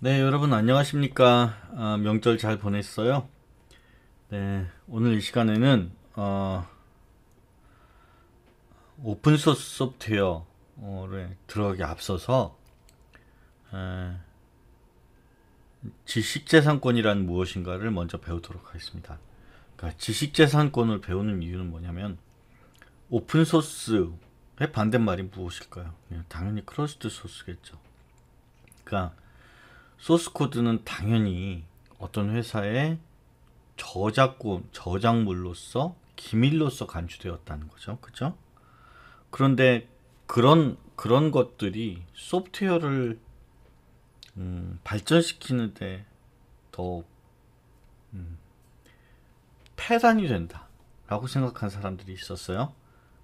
네, 여러분 안녕하십니까? 아, 명절 잘 보냈어요? 네, 오늘 이 시간에는 어, 오픈 소스 소프트웨어를 들어가기 앞서서 에, 지식재산권이란 무엇인가를 먼저 배우도록 하겠습니다. 그러니까 지식재산권을 배우는 이유는 뭐냐면 오픈 소스의 반대말이 무엇일까요? 당연히 크로스드 소스겠죠. 그러니까 소스 코드는 당연히 어떤 회사의 저작권, 저작물로서 기밀로서 간주되었다는 거죠. 그죠? 그런데 그런 그런 것들이 소프트웨어를 음, 발전시키는데 더 음, 패단이 된다라고 생각한 사람들이 있었어요.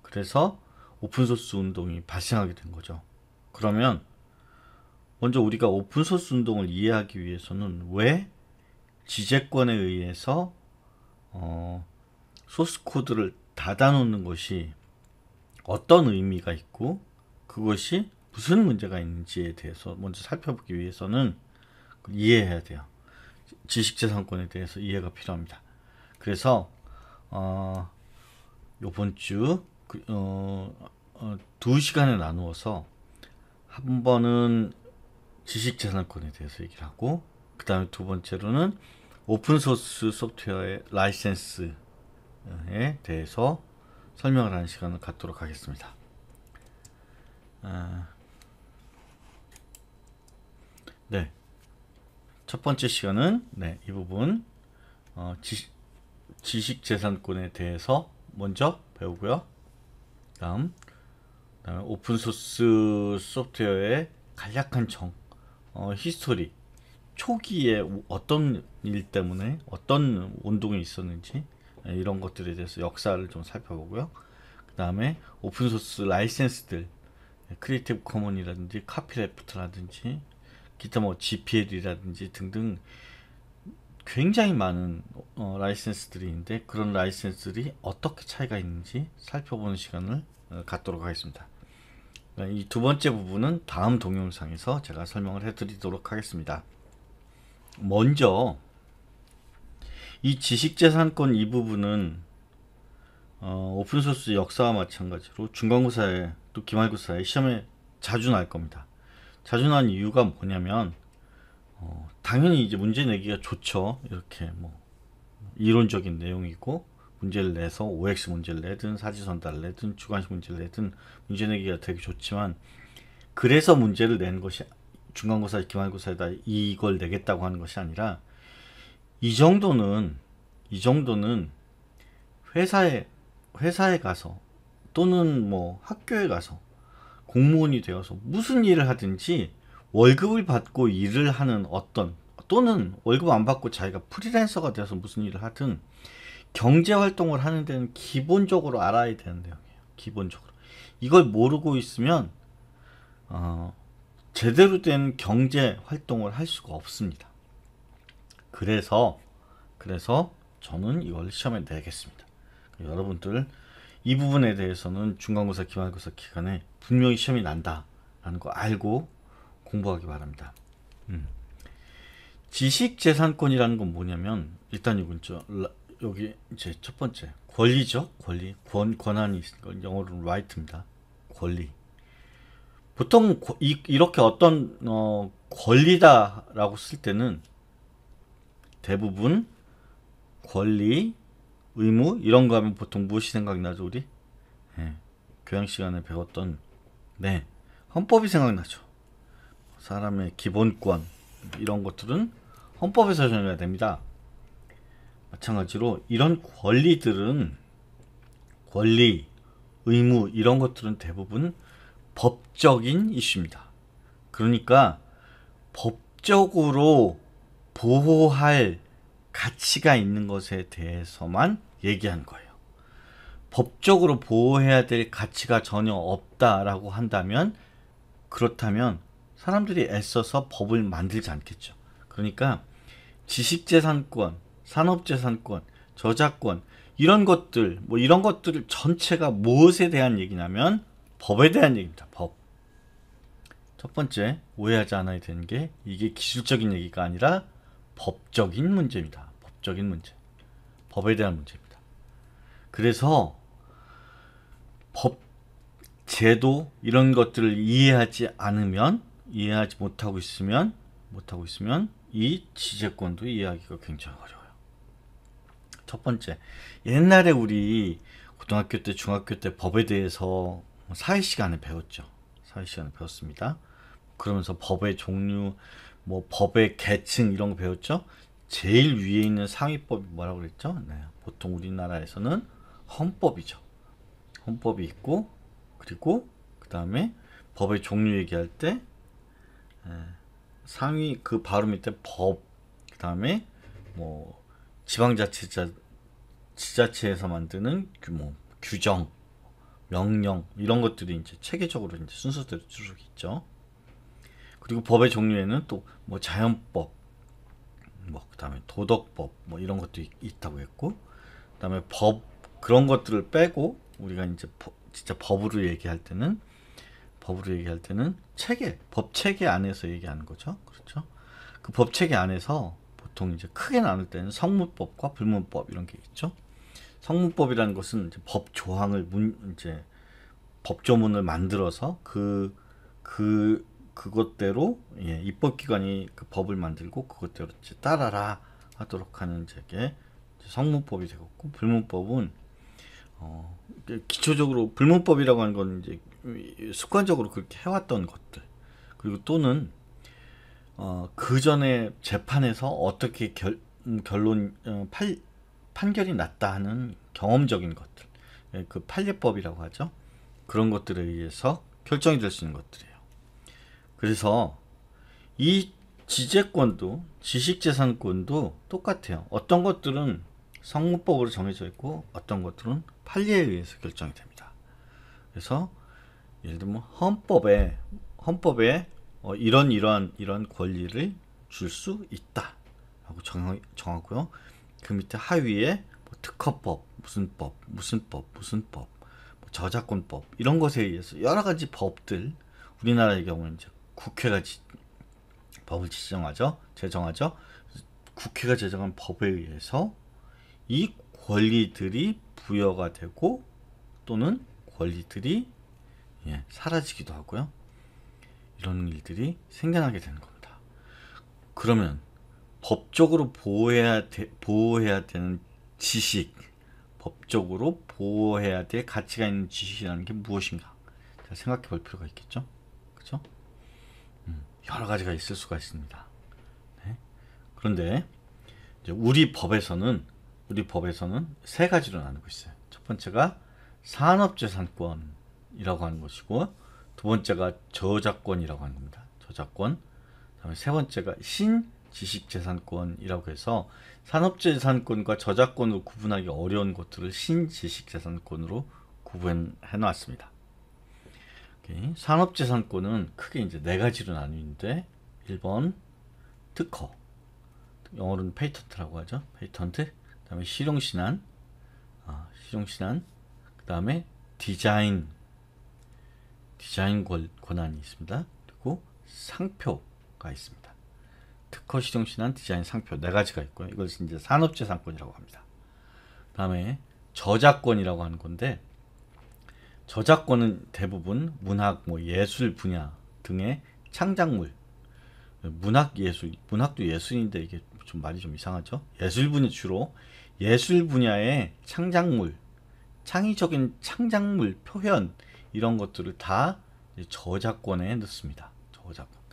그래서 오픈소스 운동이 발생하게 된 거죠. 그러면 먼저 우리가 오픈소스 운동을 이해하기 위해서는 왜 지재권에 의해서 어, 소스 코드를 닫아놓는 것이 어떤 의미가 있고 그것이 무슨 문제가 있는지에 대해서 먼저 살펴보기 위해서는 이해해야 돼요. 지식재산권에 대해서 이해가 필요합니다. 그래서 어, 요번 주 그, 어, 어, 두 시간에 나누어서 한 번은 지식재산권에 대해서 얘기를 하고 그 다음에 두 번째로는 오픈소스 소프트웨어의 라이센스에 대해서 설명을 하는 시간을 갖도록 하겠습니다. 아, 네. 첫 번째 시간은 네, 이 부분 어, 지, 식재산권에 대해서 먼저 배우고요. 다음, 다음 오픈소스 소프트웨어의 간략한 정, 어, 히스토리 초기에 어떤 일 때문에 어떤 운동이 있었는지 예, 이런 것들에 대해서 역사를 좀 살펴보고요. 그 다음에 오픈소스 라이센스들 예, 크리에이티브 커먼이라든지 카피레프트라든지 기타 뭐 GPL이라든지 등등 굉장히 많은 어, 라이센스들이 있는데 그런 라이센스들이 어떻게 차이가 있는지 살펴보는 시간을 어, 갖도록 하겠습니다. 네, 이두 번째 부분은 다음 동영상에서 제가 설명을 해드리도록 하겠습니다. 먼저 이 지식재산권 이 부분은 어, 오픈소스 역사와 마찬가지로 중간고사에 또 기말고사에 시험에 자주 날 겁니다. 자주 난 이유가 뭐냐면 어, 당연히 이제 문제 내기가 좋죠. 이렇게 뭐 이론적인 내용이고 문제를 내서 OX 문제를 내든 사지선달을 내든 주관식 문제를 내든 문제 내기가 되게 좋지만 그래서 문제를 낸 것이 중간고사, 기말고사에다 이걸 내겠다고 하는 것이 아니라 이 정도는 이 정도는 회사에 회사에 가서 또는 뭐 학교에 가서 공무원이 되어서 무슨 일을 하든지 월급을 받고 일을 하는 어떤 또는 월급 안 받고 자기가 프리랜서가 되어서 무슨 일을 하든 경제 활동을 하는 데는 기본적으로 알아야 되는 내용이에요. 기본적으로. 이걸 모르고 있으면 어, 제대로 된 경제 활동을 할 수가 없습니다. 그래서 그래서 저는 이걸 시험에 내겠습니다. 여러분들 이 부분에 대해서는 중간고사, 기말고사 기간에 분명히 시험이 난다라는 거 알고 공부하기 바랍니다. 음. 지식재산권이라는 건 뭐냐면 일단 이건 저 여기 이제 첫 번째 권리죠. 권리 권 권한이 있으니까 영어로는 right입니다. 권리. 보통 이, 이렇게 어떤 어, 권리다라고 쓸 때는 대부분 권리, 의무 이런 거 하면 보통 무엇이 생각나죠 우리? 네. 교양 시간에 배웠던 네 헌법이 생각나죠. 사람의 기본권 이런 것들은 헌법에서 정해야 됩니다. 마찬가지로 이런 권리들은 권리, 의무 이런 것들은 대부분 법적인 이슈입니다. 그러니까 법적으로 보호할 가치가 있는 것에 대해서만 얘기한 거예요. 법적으로 보호해야 될 가치가 전혀 없다라고 한다면 그렇다면 사람들이 애써서 법을 만들지 않겠죠. 그러니까 지식재산권, 산업재산권, 저작권 이런 것들 뭐 이런 것들 전체가 무엇에 대한 얘기냐면 법에 대한 얘기입니다. 법. 첫 번째 오해하지 않아야 되는 게 이게 기술적인 얘기가 아니라 법적인 문제입니다. 법적인 문제. 법에 대한 문제입니다. 그래서 법 제도 이런 것들을 이해하지 않으면 이해하지 못하고 있으면 못하고 있으면 이 지재권도 이해하기가 굉장히 어려워요. 첫 번째 옛날에 우리 고등학교 때 중학교 때 법에 대해서 사회 시간에 배웠죠 사회 시간에 배웠습니다 그러면서 법의 종류 뭐 법의 계층 이런 거 배웠죠 제일 위에 있는 상위법이 뭐라고 그랬죠 네. 보통 우리나라에서는 헌법이죠 헌법이 있고 그리고 그 다음에 법의 종류 얘기할 때 상위 그 바로 밑에 법, 그 다음에 뭐 지방자치자 지자체에서 만드는 규모, 뭐, 규정, 명령 이런 것들이 이제 체계적으로 이제 순서대로 쭉 있죠. 그리고 법의 종류에는 또 뭐 자연법, 뭐 그다음에 도덕법 뭐 이런 것도 있, 다고 했고, 그다음에 법 그런 것들을 빼고 우리가 이제 법, 진짜 법으로 얘기할 때는 법으로 얘기할 때는 체계, 법 체계 안에서 얘기하는 거죠. 그렇죠? 그법 체계 안에서 보통 이제 크게 나눌 때는 성문법과 불문법 이런 게 있죠. 성문법이라는 것은 법 조항을 문 이제 법조문을 만들어서 그 그 그, 그 것대로 예, 입법기관이 그 법을 만들고 그것대로 이제 따라라 하도록 하는 제게 성문법이 되었고 불문법은 어, 기초적으로 불문법이라고 하는 건 이제 습관적으로 그렇게 해왔던 것들 그리고 또는 어, 그 전에 재판에서 어떻게 결, 음, 결론 어, 팔, 판결이 났다 하는 경험적인 것들 예, 그 판례법이라고 하죠 그런 것들에 의해서 결정이 될 수 있는 것들이에요 그래서 이 지재권도 지식재산권도 똑같아요 어떤 것들은 성문법으로 정해져 있고 어떤 것들은 판례에 의해서 결정이 됩니다 그래서 예를 들면 헌법에 헌법에 어, 이런 이런 이런 권리를 줄 수 있다 라고 정하, 정하고요 그 밑에 하위에 뭐 특허법, 무슨 법, 무슨 법, 무슨 법, 뭐 저작권법 이런 것에 의해서 여러 가지 법들 우리나라의 경우는 이제 국회가 지, 법을 지정하죠, 제정하죠. 국회가 제정한 법에 의해서 이 권리들이 부여가 되고 또는 권리들이 예, 사라지기도 하고요. 이런 일들이 생겨나게 되는 겁니다. 그러면 법적으로 보호해야 되, 보호해야 되는 지식, 법적으로 보호해야 될 가치가 있는 지식이라는 게 무엇인가 생각해 볼 필요가 있겠죠. 그죠 음, 여러 가지가 있을 수가 있습니다. 네? 그런데 우리 법에서는 우리 법에서는 세 가지로 나누고 있어요. 첫 번째가 산업재산권이라고 하는 것이고 두 번째가 저작권이라고 하는 겁니다. 저작권. 다음에 세 번째가 신 지식재산권이라고 해서 산업재산권과 저작권으로 구분하기 어려운 것들을 신지식재산권으로 구분해 놨습니다. 산업재산권은 크게 이제 네 가지로 나뉘는데 1번 특허 영어로는 페이턴트라고 하죠. 페이턴트 그 다음에 실용신안 아, 실용신안 그 다음에 디자인 디자인 권, 한이 있습니다. 그리고 상표가 있습니다. 특허 시정신한 디자인 상표 네 가지가 있고요. 이걸 이제 산업재산권이라고 합니다. 그 다음에 저작권이라고 하는 건데 저작권은 대부분 문학, 뭐 예술 분야 등의 창작물 문학 예술 문학도 예술인데 이게 좀 말이 좀 이상하죠 예술 분야 주로 예술 분야의 창작물 창의적인 창작물 표현 이런 것들을 다 저작권에 넣습니다 저작권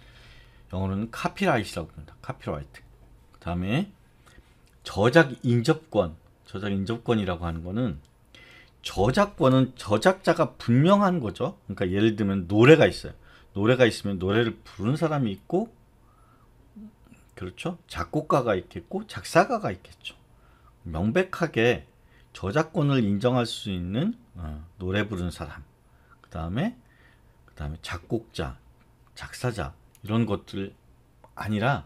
영어로는 카피라이트라고 합니다. 카피라이트. 그 다음에 저작 인접권, 저작 인접권이라고 하는 거는 저작권은 저작자가 분명한 거죠. 그러니까 예를 들면 노래가 있어요. 노래가 있으면 노래를 부른 사람이 있고 그렇죠? 작곡가가 있겠고 작사가가 있겠죠. 명백하게 저작권을 인정할 수 있는 어, 노래 부른 사람 그 다음에 그 다음에 작곡자, 작사자 이런 것들 아니라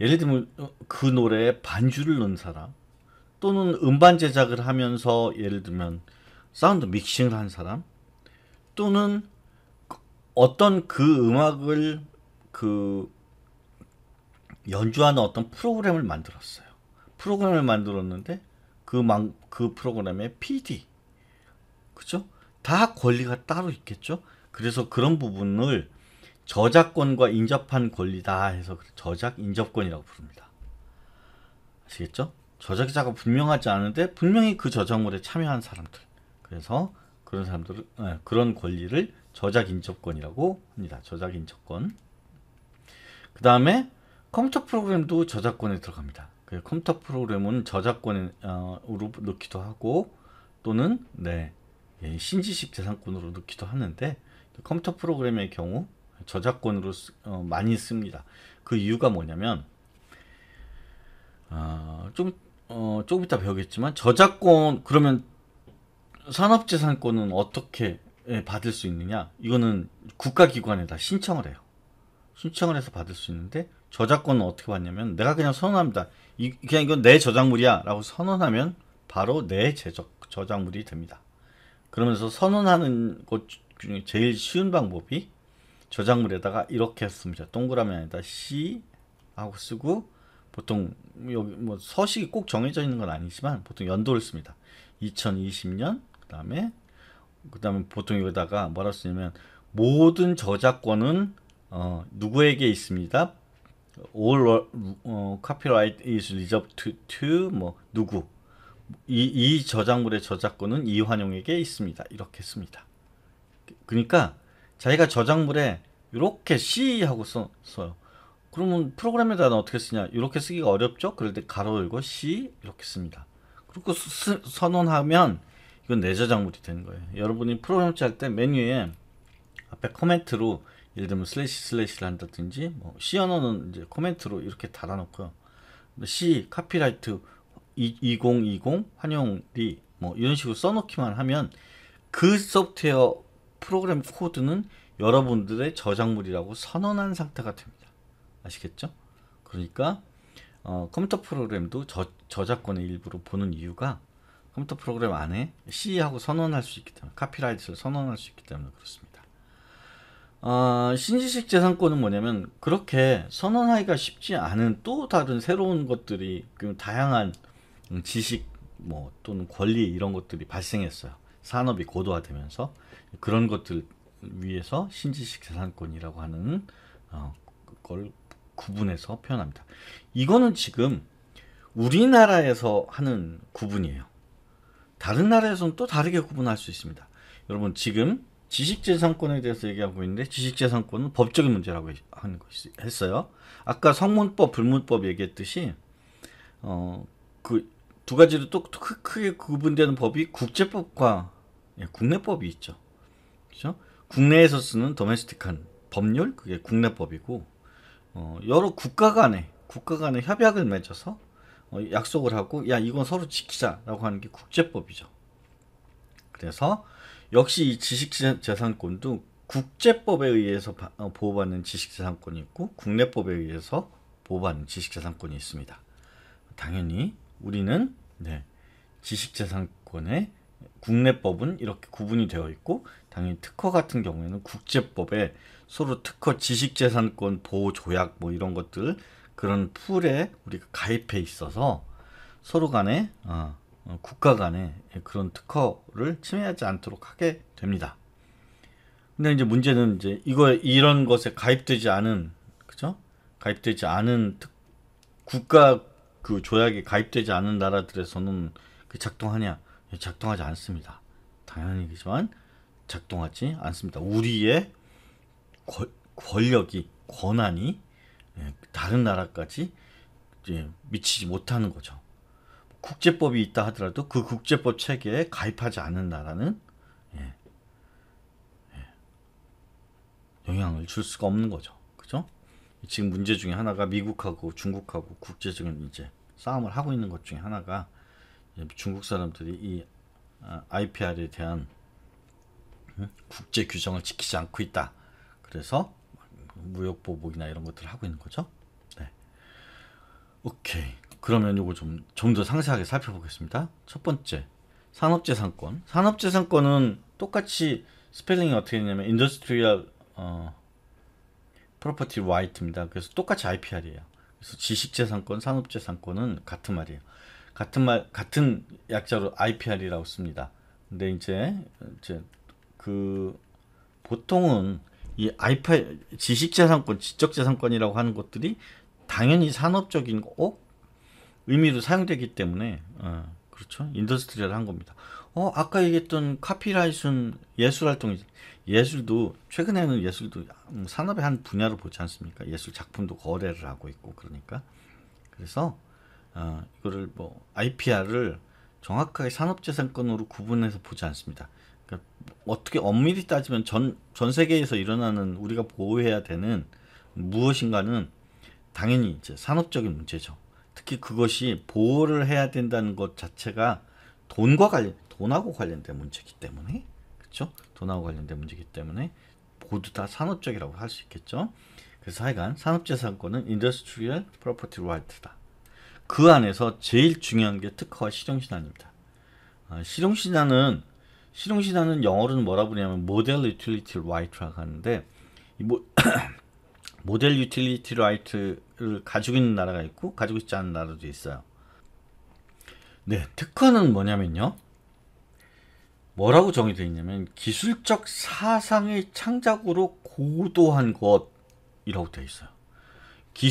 예를 들면 그 노래에 반주를 넣은 사람 또는 음반 제작을 하면서 예를 들면 사운드 믹싱을 한 사람 또는 그 어떤 그 음악을 그 연주하는 어떤 프로그램을 만들었어요. 프로그램을 만들었는데 그그그 그 프로그램의 PD 그죠? 다 권리가 따로 있겠죠. 그래서 그런 부분을 저작권과 인접한 권리다 해서 저작 인접권이라고 부릅니다. 아시겠죠? 저작자가 분명하지 않은데 분명히 그 저작물에 참여한 사람들 그래서 그런 사람들은 예, 그런 권리를 저작 인접권이라고 합니다. 저작 인접권 그 다음에 컴퓨터 프로그램도 저작권에 들어갑니다. 그 컴퓨터 프로그램은 저작권으로 어, 넣기도 하고 또는 네 예, 신지식 재산권으로 넣기도 하는데 컴퓨터 프로그램의 경우 저작권으로 쓰, 어, 많이 씁니다. 그 이유가 뭐냐면 어, 좀 어, 조금 이따 배우겠지만 저작권 그러면 산업재산권은 어떻게 예, 받을 수 있느냐? 이거는 국가기관에다 신청을 해요. 신청을 해서 받을 수 있는데 저작권은 어떻게 받냐면 내가 그냥 선언합니다. 이, 그냥 이건 내 저작물이야라고 선언하면 바로 내 제적, 저작물이 됩니다. 그러면서 선언하는 것 중에 제일 쉬운 방법이 저작물에다가 이렇게 씁니다. 동그라미 안에다 C 하고 쓰고 보통 여기 뭐 서식이 꼭 정해져 있는 건 아니지만 보통 연도를 씁니다. 2020년 그다음에 그다음에 보통 여기다가 뭐라고 쓰냐면 모든 저작권은 어, 누구에게 있습니다. all 어, copyright is reserved to, to 뭐 누구 이, 이 저작물의 저작권은 이환용에게 있습니다. 이렇게 씁니다. 그, 그러니까 자기가 저작물에 이렇게 C 하고 써, 써요. 그러면 프로그램에다 가 어떻게 쓰냐? 이렇게 쓰기가 어렵죠? 그럴 때 가로 열고 C 이렇게 씁니다. 그리고 수, 선언하면 이건 내 저작물이 되는 거예요. 여러분이 프로그램 짤때 메뉴에 앞에 코멘트로 예를 들면 슬래시 슬래시를 한다든지 뭐 C 언어는 이제 코멘트로 이렇게 달아놓고요. C 카피라이트 2020 환영리 뭐 이런 식으로 써놓기만 하면 그 소프트웨어 프로그램 코드는 여러분들의 저작물이라고 선언한 상태가 됩니다. 아시겠죠? 그러니까 어, 컴퓨터 프로그램도 저, 저작권의 일부로 보는 이유가 컴퓨터 프로그램 안에 C하고 선언할 수 있기 때문에 카피라이트를 선언할 수 있기 때문에 그렇습니다. 어, 신지식 재산권은 뭐냐면 그렇게 선언하기가 쉽지 않은 또 다른 새로운 것들이 그 다양한 지식 뭐 또는 권리 이런 것들이 발생했어요. 산업이 고도화되면서 그런 것들 위해서 신지식 재산권이라고 하는 어, 걸 구분해서 표현합니다. 이거는 지금 우리나라에서 하는 구분이에요. 다른 나라에서는 또 다르게 구분할 수 있습니다. 여러분 지금 지식재산권에 대해서 얘기하고 있는데 지식재산권은 법적인 문제라고 하는 거 했어요. 아까 성문법, 불문법 얘기했듯이 어, 그 두 가지로 또 크게 구분되는 법이 국제법과 예, 국내법이 있죠. 그죠? 렇 국내에서 쓰는 도메스틱한 법률 그게 국내법이고 어, 여러 국가 간에 국가 간에 협약을 맺어서 어, 약속을 하고 야 이건 서로 지키자라고 하는 게 국제법이죠. 그래서 역시 이 지식재산권도 국제법에 의해서 바, 어, 보호받는 지식재산권이 있고 국내법에 의해서 보호받는 지식재산권이 있습니다. 당연히 우리는 네, 지식재산권에 국내법은 이렇게 구분이 되어 있고 당연히 특허 같은 경우에는 국제법에 서로 특허 지식재산권 보호 조약 뭐 이런 것들 그런 풀에 우리가 가입해 있어서 서로 간에 어, 어, 국가 간에 그런 특허를 침해하지 않도록 하게 됩니다. 근데 이제 문제는 이제 이거 이런 것에 가입되지 않은 그죠? 가입되지 않은 특, 국가 그 조약에 가입되지 않은 나라들에서는 그 작동하냐? 작동하지 않습니다. 당연히 그지만 작동하지 않습니다. 우리의 권, 력이 권한이 예, 다른 나라까지 미치지 못하는 거죠. 국제법이 있다 하더라도 그 국제법 체계에 가입하지 않는 나라는 예, 예, 영향을 줄 수가 없는 거죠. 그죠? 지금 문제 중에 하나가 미국하고 중국하고 국제적인 이제 싸움을 하고 있는 것 중에 하나가 중국 사람들이 이 IPR에 아, 대한 국제 규정을 지키지 않고 있다. 그래서 무역 보복이나 이런 것들을 하고 있는 거죠. 네. 오케이. 그러면 이거 좀 좀 더 상세하게 살펴보겠습니다. 첫 번째 산업재산권. 산업재산권은 똑같이 스펠링이 어떻게 되냐면 인더스트리얼 어, 프로퍼티 라이트입니다. 그래서 똑같이 IPR이에요. 그래서 지식재산권, 산업재산권은 같은 말이에요. 같은 말 같은 약자로 IPR이라고 씁니다. 근데 이제 이제 그 보통은 이 아이파 지식재산권, 지적재산권이라고 하는 것들이 당연히 산업적인 어? 의미로 사용되기 때문에 어, 그렇죠 인더스트리얼 한 겁니다. 어 아까 얘기했던 카피라이슨 예술 활동 예술도 최근에는 예술도 음, 산업의 한 분야로 보지 않습니까? 예술 작품도 거래를 하고 있고 그러니까 그래서 어, 이거를 뭐 IPR을 정확하게 산업재산권으로 구분해서 보지 않습니다. 그러니까 어떻게 엄밀히 따지면 전, 전 세계에서 일어나는 우리가 보호해야 되는 무엇인가는 당연히 이제 산업적인 문제죠. 특히 그것이 보호를 해야 된다는 것 자체가 돈과 관련, 돈하고 관련된 문제이기 때문에, 그렇죠? 돈하고 관련된 문제이기 때문에 모두 다 산업적이라고 할 수 있겠죠. 그래서 하여간 산업재산권은 인더스트리얼 프로퍼티 라이트다. 그 안에서 제일 중요한 게 특허와 실용신안입니다. 아, 실용신안은 실용시사는 영어로는 뭐라 부르냐면 모델 유틸리티 라이트라고 하는데 모, 모델 유틸리티 라이트를 가지고 있는 나라가 있고 가지고 있지 않은 나라도 있어요. 네, 특허는 뭐냐면요. 뭐라고 정의되어 있냐면 기술적 사상의 창작으로 고도한 것이라고 되어 있어요.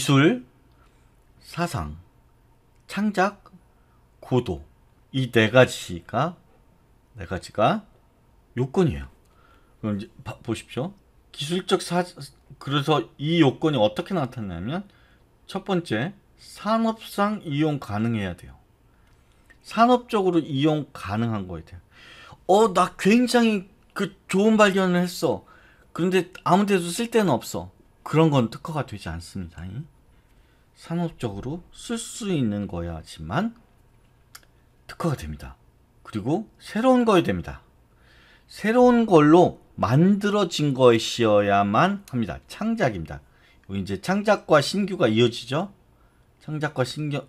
기술, 사상, 창작, 고도 이 네 가지가 네 가지가 요건이에요. 그럼 이제 바, 보십시오. 기술적 사 그래서 이 요건이 어떻게 나타나냐면 첫 번째 산업상 이용 가능해야 돼요. 산업적으로 이용 가능한 거에 대해. 어, 나 굉장히 그 좋은 발견을 했어. 그런데 아무 데도 쓸 데는 없어. 그런 건 특허가 되지 않습니다. 산업적으로 쓸 수 있는 거야지만 특허가 됩니다. 그리고 새로운 거에 됩니다. 새로운 걸로 만들어진 것이어야만 합니다. 창작입니다. 여기 이제 창작과 신규가 이어지죠. 창작과 신규,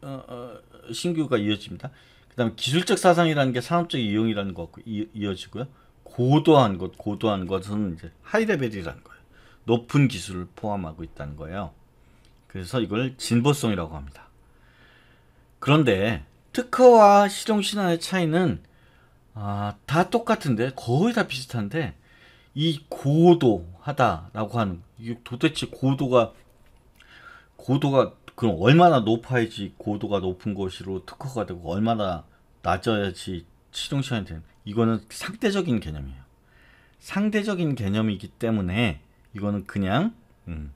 어, 어, 신규가 이어집니다. 그 다음에 기술적 사상이라는 게 산업적 이용이라는 것 같고 이, 어지고요 고도한 것, 고도한 것은 이제 하이레벨이라는 거예요. 높은 기술을 포함하고 있다는 거예요. 그래서 이걸 진보성이라고 합니다. 그런데 특허와 실용 신화의 차이는 아, 다 똑같은데 거의 다 비슷한데 이 고도하다라고 하는 이 도대체 고도가 고도가 그럼 얼마나 높아야지 고도가 높은 것으로 특허가 되고 얼마나 낮아야지 실용 시간이 되는 이거는 상대적인 개념이에요. 상대적인 개념이기 때문에 이거는 그냥 음,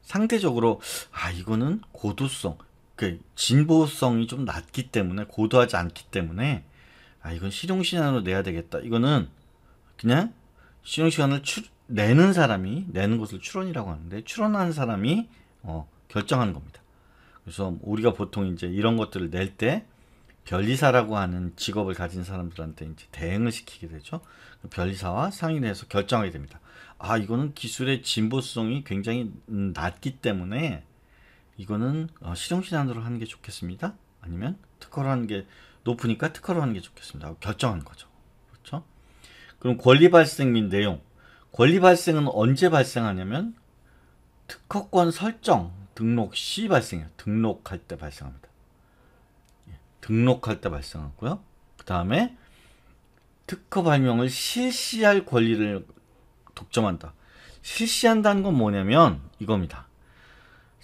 상대적으로 아 이거는 고도성 그 진보성이 좀 낮기 때문에 고도하지 않기 때문에 아 이건 실용 시간으로 내야 되겠다. 이거는 그냥 실용 시간을 내는 사람이 내는 것을 추론이라고 하는데 추론한 사람이 어, 결정하는 겁니다. 그래서 우리가 보통 이제 이런 것들을 낼 때 변리사라고 하는 직업을 가진 사람들한테 이제 대행을 시키게 되죠. 그 변리사와 상의를 해서 결정하게 됩니다. 아 이거는 기술의 진보성이 굉장히 음, 낮기 때문에 이거는 어, 실용신안으로 하는 게 좋겠습니다. 아니면 특허로 하는 게 높으니까 특허로 하는 게 좋겠습니다. 결정한 거죠. 그렇죠? 그럼 권리 발생 및 내용. 권리 발생은 언제 발생하냐면 특허권 설정 등록 시 발생해요. 등록할 때 발생합니다. 예, 등록할 때 발생하고요. 그 다음에 특허 발명을 실시할 권리를 독점한다. 실시한다는 건 뭐냐면 이겁니다.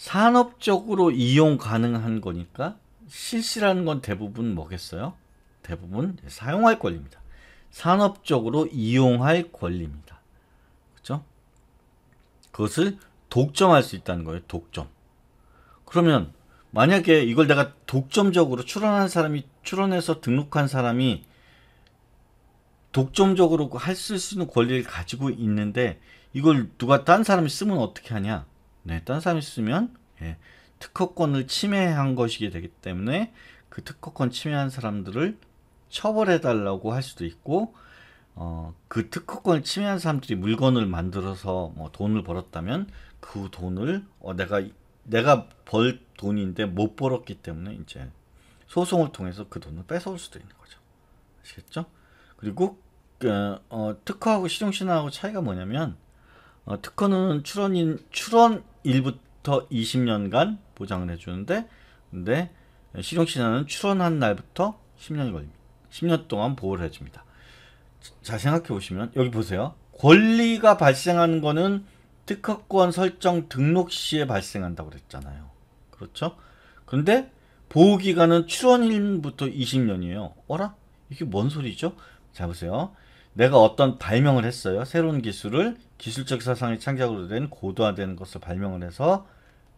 산업적으로 이용 가능한 거니까 실시라는 건 대부분 뭐겠어요? 대부분 사용할 권리입니다. 산업적으로 이용할 권리입니다. 그렇죠? 그것을 독점할 수 있다는 거예요. 독점. 그러면 만약에 이걸 내가 독점적으로 출원한 사람이 출원해서 등록한 사람이 독점적으로 할 수 있는 권리를 가지고 있는데 이걸 누가 딴 사람이 쓰면 어떻게 하냐? 네, 딴 사람이 쓰면 예, 특허권을 침해한 것이기 되기 때문에 그 특허권 침해한 사람들을 처벌해 달라고 할 수도 있고 어, 그 특허권을 침해한 사람들이 물건을 만들어서 뭐 돈을 벌었다면 그 돈을 어, 내가 내가 벌 돈인데 못 벌었기 때문에 이제 소송을 통해서 그 돈을 뺏어올 수도 있는 거죠. 아시겠죠? 그리고 그, 어, 특허하고 실용신화하고 차이가 뭐냐면 어, 특허는 출원인 출원 1부터 20년간 보장을 해주는데 근데 실용신장은 출원한 날부터 10년이 걸립니다. 10년 동안 보호를 해줍니다. 자 생각해 보시면 여기 보세요. 권리가 발생하는 거는 특허권 설정 등록 시에 발생한다고 그랬잖아요. 그렇죠? 근데 보호기간은 출원일부터 20년이에요. 어라? 이게 뭔 소리죠? 자 보세요. 내가 어떤 발명을 했어요. 새로운 기술을 기술적 사상의 창작으로 된 고도화된 것을 발명을 해서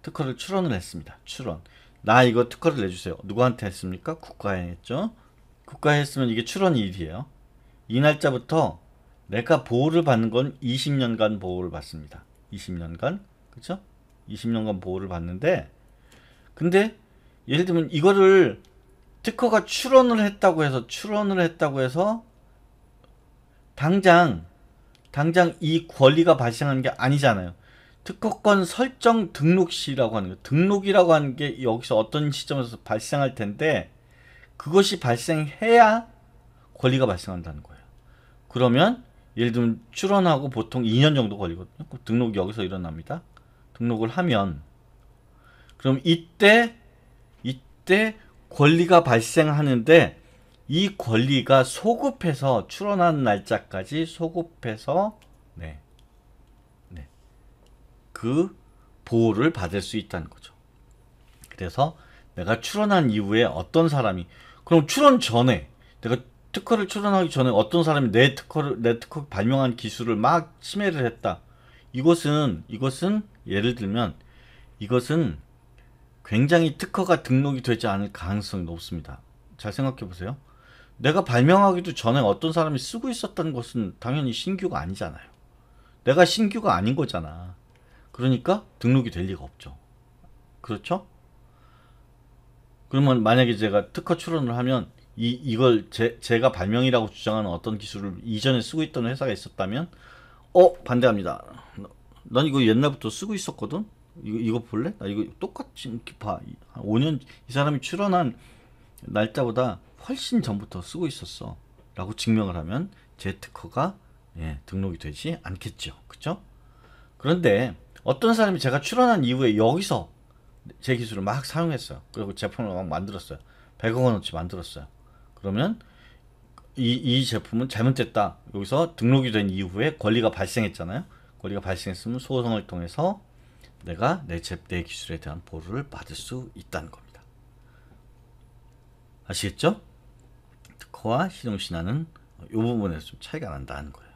특허를 출원을 했습니다. 출원. 나 이거 특허를 내주세요. 누구한테 했습니까? 국가에 했죠. 국가에 했으면 이게 출원 일이에요. 이 날짜부터 내가 보호를 받는 건 20년간 보호를 받습니다. 20년간. 그쵸 20년간 보호를 받는데 근데 예를 들면 이거를 특허가 출원을 했다고 해서 출원을 했다고 해서 당장 당장 이 권리가 발생하는 게 아니잖아요. 특허권 설정 등록 시라고 하는 거 등록이라고 하는 게 여기서 어떤 시점에서 발생할 텐데 그것이 발생해야 권리가 발생한다는 거예요. 그러면 예를 들면 출원하고 보통 2년 정도 걸리거든요. 등록이 여기서 일어납니다. 등록을 하면 그럼 이때 이때 권리가 발생하는데 이 권리가 소급해서 출원하는 날짜까지 소급해서 네. 네. 그 보호를 받을 수 있다는 거죠. 그래서 내가 출원한 이후에 어떤 사람이 그럼 출원 전에 내가 특허를 출원하기 전에 어떤 사람이 내 특허를 내 특허 발명한 기술을 막 침해를 했다. 이것은 이것은 예를 들면 이것은 굉장히 특허가 등록이 되지 않을 가능성이 높습니다. 잘 생각해 보세요. 내가 발명하기도 전에 어떤 사람이 쓰고 있었던 것은 당연히 신규가 아니잖아요. 내가 신규가 아닌 거잖아. 그러니까 등록이 될 리가 없죠. 그렇죠? 그러면 만약에 제가 특허 출원을 하면 이, 이걸 제, 제가 발명이라고 주장하는 어떤 기술을 이전에 쓰고 있던 회사가 있었다면 어 반대합니다. 넌 이거 옛날부터 쓰고 있었거든. 이거, 이거 볼래? 나 이거 똑같이 봐. 5년 이 사람이 출원한 날짜보다 훨씬 전부터 쓰고 있었어 라고 증명을 하면 제 특허가 예, 등록이 되지 않겠죠 그쵸? 그런데 어떤 사람이 제가 출원한 이후에 여기서 제 기술을 막 사용했어요 그리고 제품을 막 만들었어요 100억 원어치 만들었어요 그러면 이, 이 제품은 잘못됐다 여기서 등록이 된 이후에 권리가 발생했잖아요 권리가 발생했으면 소송을 통해서 내가 내, 제, 내 기술에 대한 보호를 받을 수 있다는 겁니다 아시겠죠? 특허와 실용신화는 이 부분에서 좀 차이가 난다는 거예요.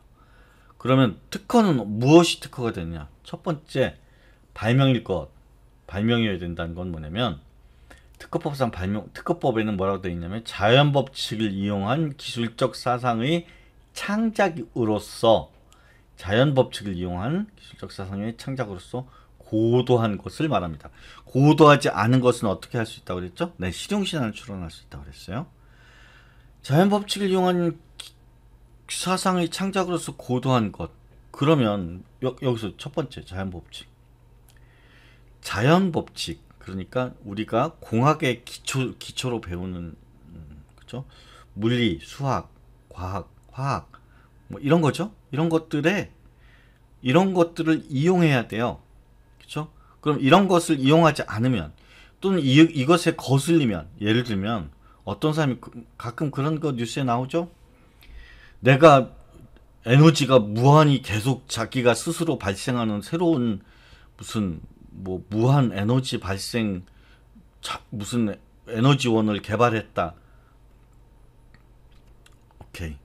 그러면 특허는 무엇이 특허가 되느냐? 첫 번째 발명일 것, 발명이어야 된다는 건 뭐냐면 특허법상 발명 특허법에는 뭐라고 되어 있냐면 자연 법칙을 이용한 기술적 사상의 창작으로서 자연 법칙을 이용한 기술적 사상의 창작으로서 고도한 것을 말합니다. 고도하지 않은 것은 어떻게 할 수 있다고 그랬죠? 네, 실용신화를 추론할 수 있다고 그랬어요. 자연 법칙을 이용한 사상의 창작으로서 고도한 것. 그러면 여, 여기서 첫 번째 자연 법칙. 자연 법칙. 그러니까 우리가 공학의 기초 기초로 배우는 음, 그죠? 물리, 수학, 과학, 화학 뭐 이런 거죠. 이런 것들에 이런 것들을 이용해야 돼요. 그렇죠? 그럼 이런 것을 이용하지 않으면 또는 이, 이것에 거슬리면 예를 들면 어떤 사람이 그, 가끔 그런 거 뉴스에 나오죠? 내가 에너지가 무한히 계속 자기가 스스로 발생하는 새로운 무슨 뭐 무한 에너지 발생 무슨 에너지원을 개발했다. 오케이.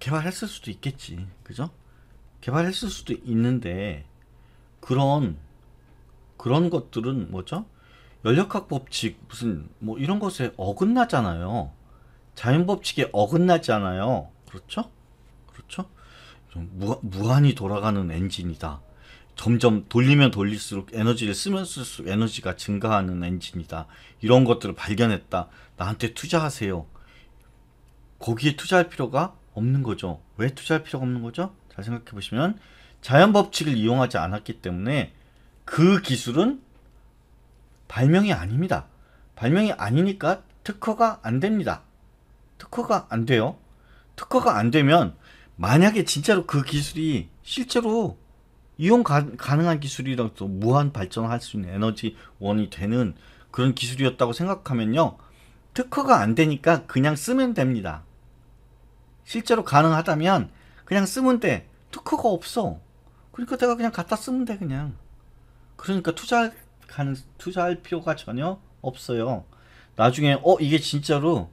개발했을 수도 있겠지. 그죠? 개발했을 수도 있는데 그런 그런 것들은 뭐죠? 연력학 법칙 무슨 뭐 이런 것에 어긋나잖아요. 자연 법칙에 어긋나잖아요. 그렇죠? 그렇죠? 무한히 돌아가는 엔진이다. 점점 돌리면 돌릴수록 에너지를 쓰면 쓸수록 에너지가 증가하는 엔진이다. 이런 것들을 발견했다. 나한테 투자하세요. 거기에 투자할 필요가 없는 거죠. 왜 투자할 필요가 없는 거죠? 잘 생각해 보시면 자연 법칙을 이용하지 않았기 때문에 그 기술은 발명이 아닙니다. 발명이 아니니까 특허가 안 됩니다. 특허가 안 돼요. 특허가 안 되면 만약에 진짜로 그 기술이 실제로 이용 가, 능한 기술이라서 무한 발전할 수 있는 에너지원이 되는 그런 기술이었다고 생각하면요. 특허가 안 되니까 그냥 쓰면 됩니다. 실제로 가능하다면 그냥 쓰면 돼. 특허가 없어. 그러니까 내가 그냥 갖다 쓰면 돼, 그냥. 그러니까 투자 할 가능 투자할 필요가 전혀 없어요. 나중에 어 이게 진짜로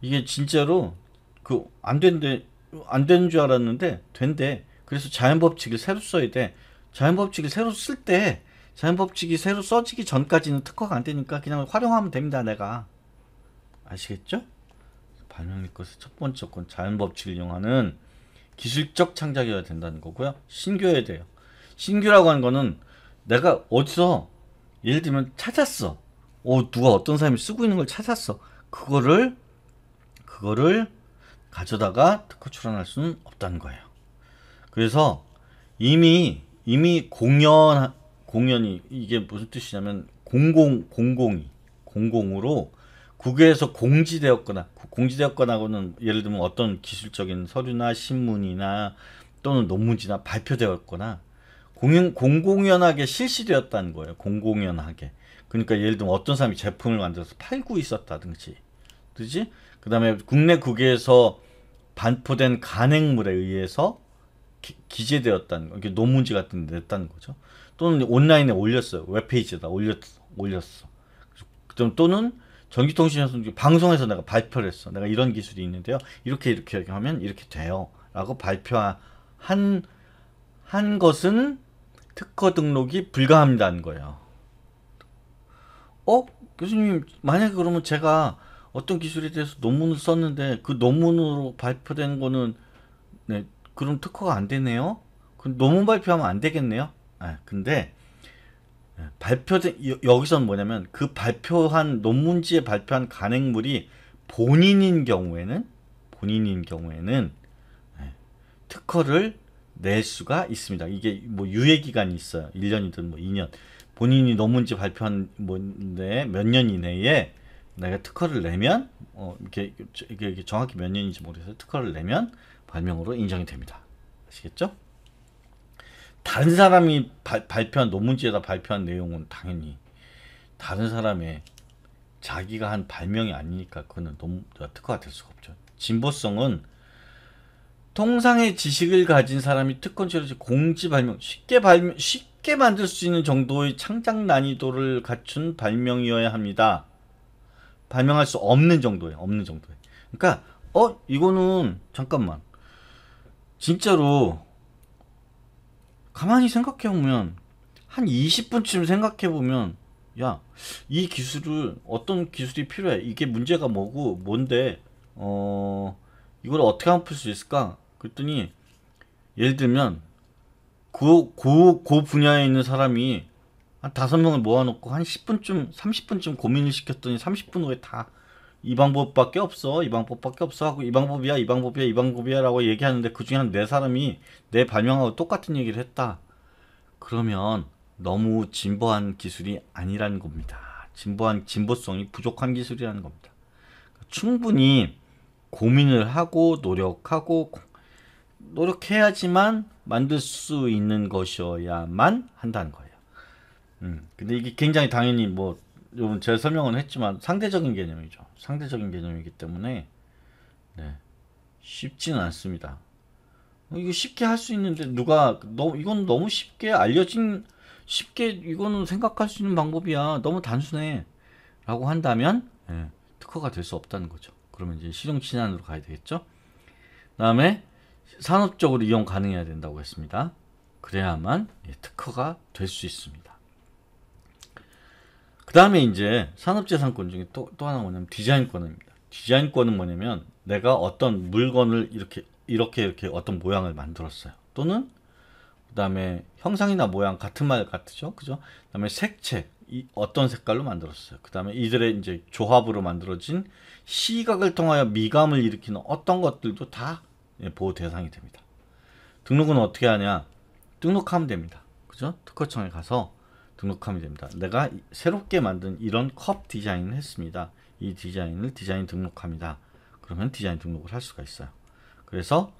이게 진짜로 그 안 된대 안 되는 줄 알았는데 된대. 그래서 자연 법칙을 새로 써야 돼. 자연 법칙을 새로 쓸 때 자연 법칙이 새로 써지기 전까지는 특허가 안 되니까 그냥 활용하면 됩니다. 내가 아시겠죠? 발명의 것의 첫 번째 건 자연 법칙을 이용하는 기술적 창작이어야 된다는 거고요. 신규여야 돼요. 신규라고 하는 거는 내가 어디서 예를 들면 찾았어. 어, 누가 어떤 사람이 쓰고 있는 걸 찾았어. 그거를 그거를 가져다가 특허 출원할 수는 없다는 거예요. 그래서 이미 이미 공연 공연이 이게 무슨 뜻이냐면 공공 공공이 공공으로 국외에서 공지되었거나 공지되었거나고는 예를 들면 어떤 기술적인 서류나 신문이나 또는 논문지나 발표되었거나 공연, 공공연하게 실시되었다는 거예요. 공공연하게. 그러니까 예를 들면 어떤 사람이 제품을 만들어서 팔고 있었다든지, 그지? 그 다음에 국내 국외에서 반포된 간행물에 의해서 기, 재되었다는 거, 논문지 같은 데 냈다는 거죠. 또는 온라인에 올렸어요. 웹페이지에다 올렸 올렸어. 그럼 또는 전기통신에서 방송에서 내가 발표를 했어. 내가 이런 기술이 있는데요. 이렇게 이렇게 하면 이렇게 돼요. 라고 발표한 한 것은 특허 등록이 불가합니다는 거예요. 어? 교수님, 만약에 그러면 제가 어떤 기술에 대해서 논문을 썼는데 그 논문으로 발표된 거는 네, 그럼 특허가 안 되네요? 그럼 논문 발표하면 안 되겠네요? 아, 근데 네, 발표된 여기서는 뭐냐면 그 발표한 논문지에 발표한 간행물이 본인인 경우에는 본인인 경우에는 네, 특허를 낼 수가 있습니다. 이게 뭐 유예 기간이 있어요. 1년이든 뭐 2년. 본인이 논문지 발표한 뭔데 몇 년 이내에 내가 특허를 내면 어 이렇게, 이렇게 정확히 몇 년인지 모르겠어요. 특허를 내면 발명으로 인정이 됩니다. 아시겠죠? 다른 사람이 바, 발표한 논문지에다 발표한 내용은 당연히 다른 사람의 자기가 한 발명이 아니니까 그거는 논, 특허가 될 수가 없죠. 진보성은 통상의 지식을 가진 사람이 특권체로 공지 발명, 쉽게 발명, 쉽게 만들 수 있는 정도의 창작 난이도를 갖춘 발명이어야 합니다. 발명할 수 없는 정도예 없는 정도에. 그러니까 어 이거는 잠깐만 진짜로 가만히 생각해 보면 한 20분쯤 생각해 보면 야 이 기술을 어떤 기술이 필요해 이게 문제가 뭐고 뭔데 어 이걸 어떻게 하면 풀 수 있을까 그랬더니 예를 들면 그, 그, 그 분야에 있는 사람이 한 다섯 명을 모아놓고 한 10분쯤, 30분쯤 고민을 시켰더니 30분 후에 다 이 방법밖에 없어, 이 방법밖에 없어 하고 이 방법이야, 이 방법이야, 이 방법이야 라고 얘기하는데 그 중에 한 네 사람이 내 발명하고 똑같은 얘기를 했다. 그러면 너무 진보한 기술이 아니라는 겁니다. 진보한, 진보성이 부족한 기술이라는 겁니다. 충분히 고민을 하고 노력하고 노력해야지만 만들 수 있는 것이어야만 한다는 거예요. 음, 근데 이게 굉장히 당연히 뭐 여러분 제 설명은 했지만 상대적인 개념이죠. 상대적인 개념이기 때문에 네, 쉽지는 않습니다. 어, 이거 쉽게 할 수 있는데 누가 너 이건 너무 쉽게 알려진 쉽게 이거는 생각할 수 있는 방법이야 너무 단순해라고 한다면 네, 특허가 될 수 없다는 거죠. 그러면 이제 실용 친한으로 가야 되겠죠. 다음에 산업적으로 이용 가능해야 된다고 했습니다. 그래야만 예, 특허가 될 수 있습니다. 그 다음에 이제 산업재산권 중에 또, 또 하나 뭐냐면 디자인권입니다. 디자인권은 뭐냐면 내가 어떤 물건을 이렇게 이렇게 이렇게 어떤 모양을 만들었어요. 또는 그 다음에 형상이나 모양 같은 말 같죠, 그죠? 그 다음에 색채 이, 어떤 색깔로 만들었어요. 그 다음에 이들의 이제 조합으로 만들어진 시각을 통하여 미감을 일으키는 어떤 것들도 다 예, 보호 대상이 됩니다. 등록은 어떻게 하냐? 등록하면 됩니다. 그죠? 특허청에 가서 등록하면 됩니다. 내가 새롭게 만든 이런 컵 디자인을 했습니다. 이 디자인을 디자인 등록합니다. 그러면 디자인 등록을 할 수가 있어요. 그래서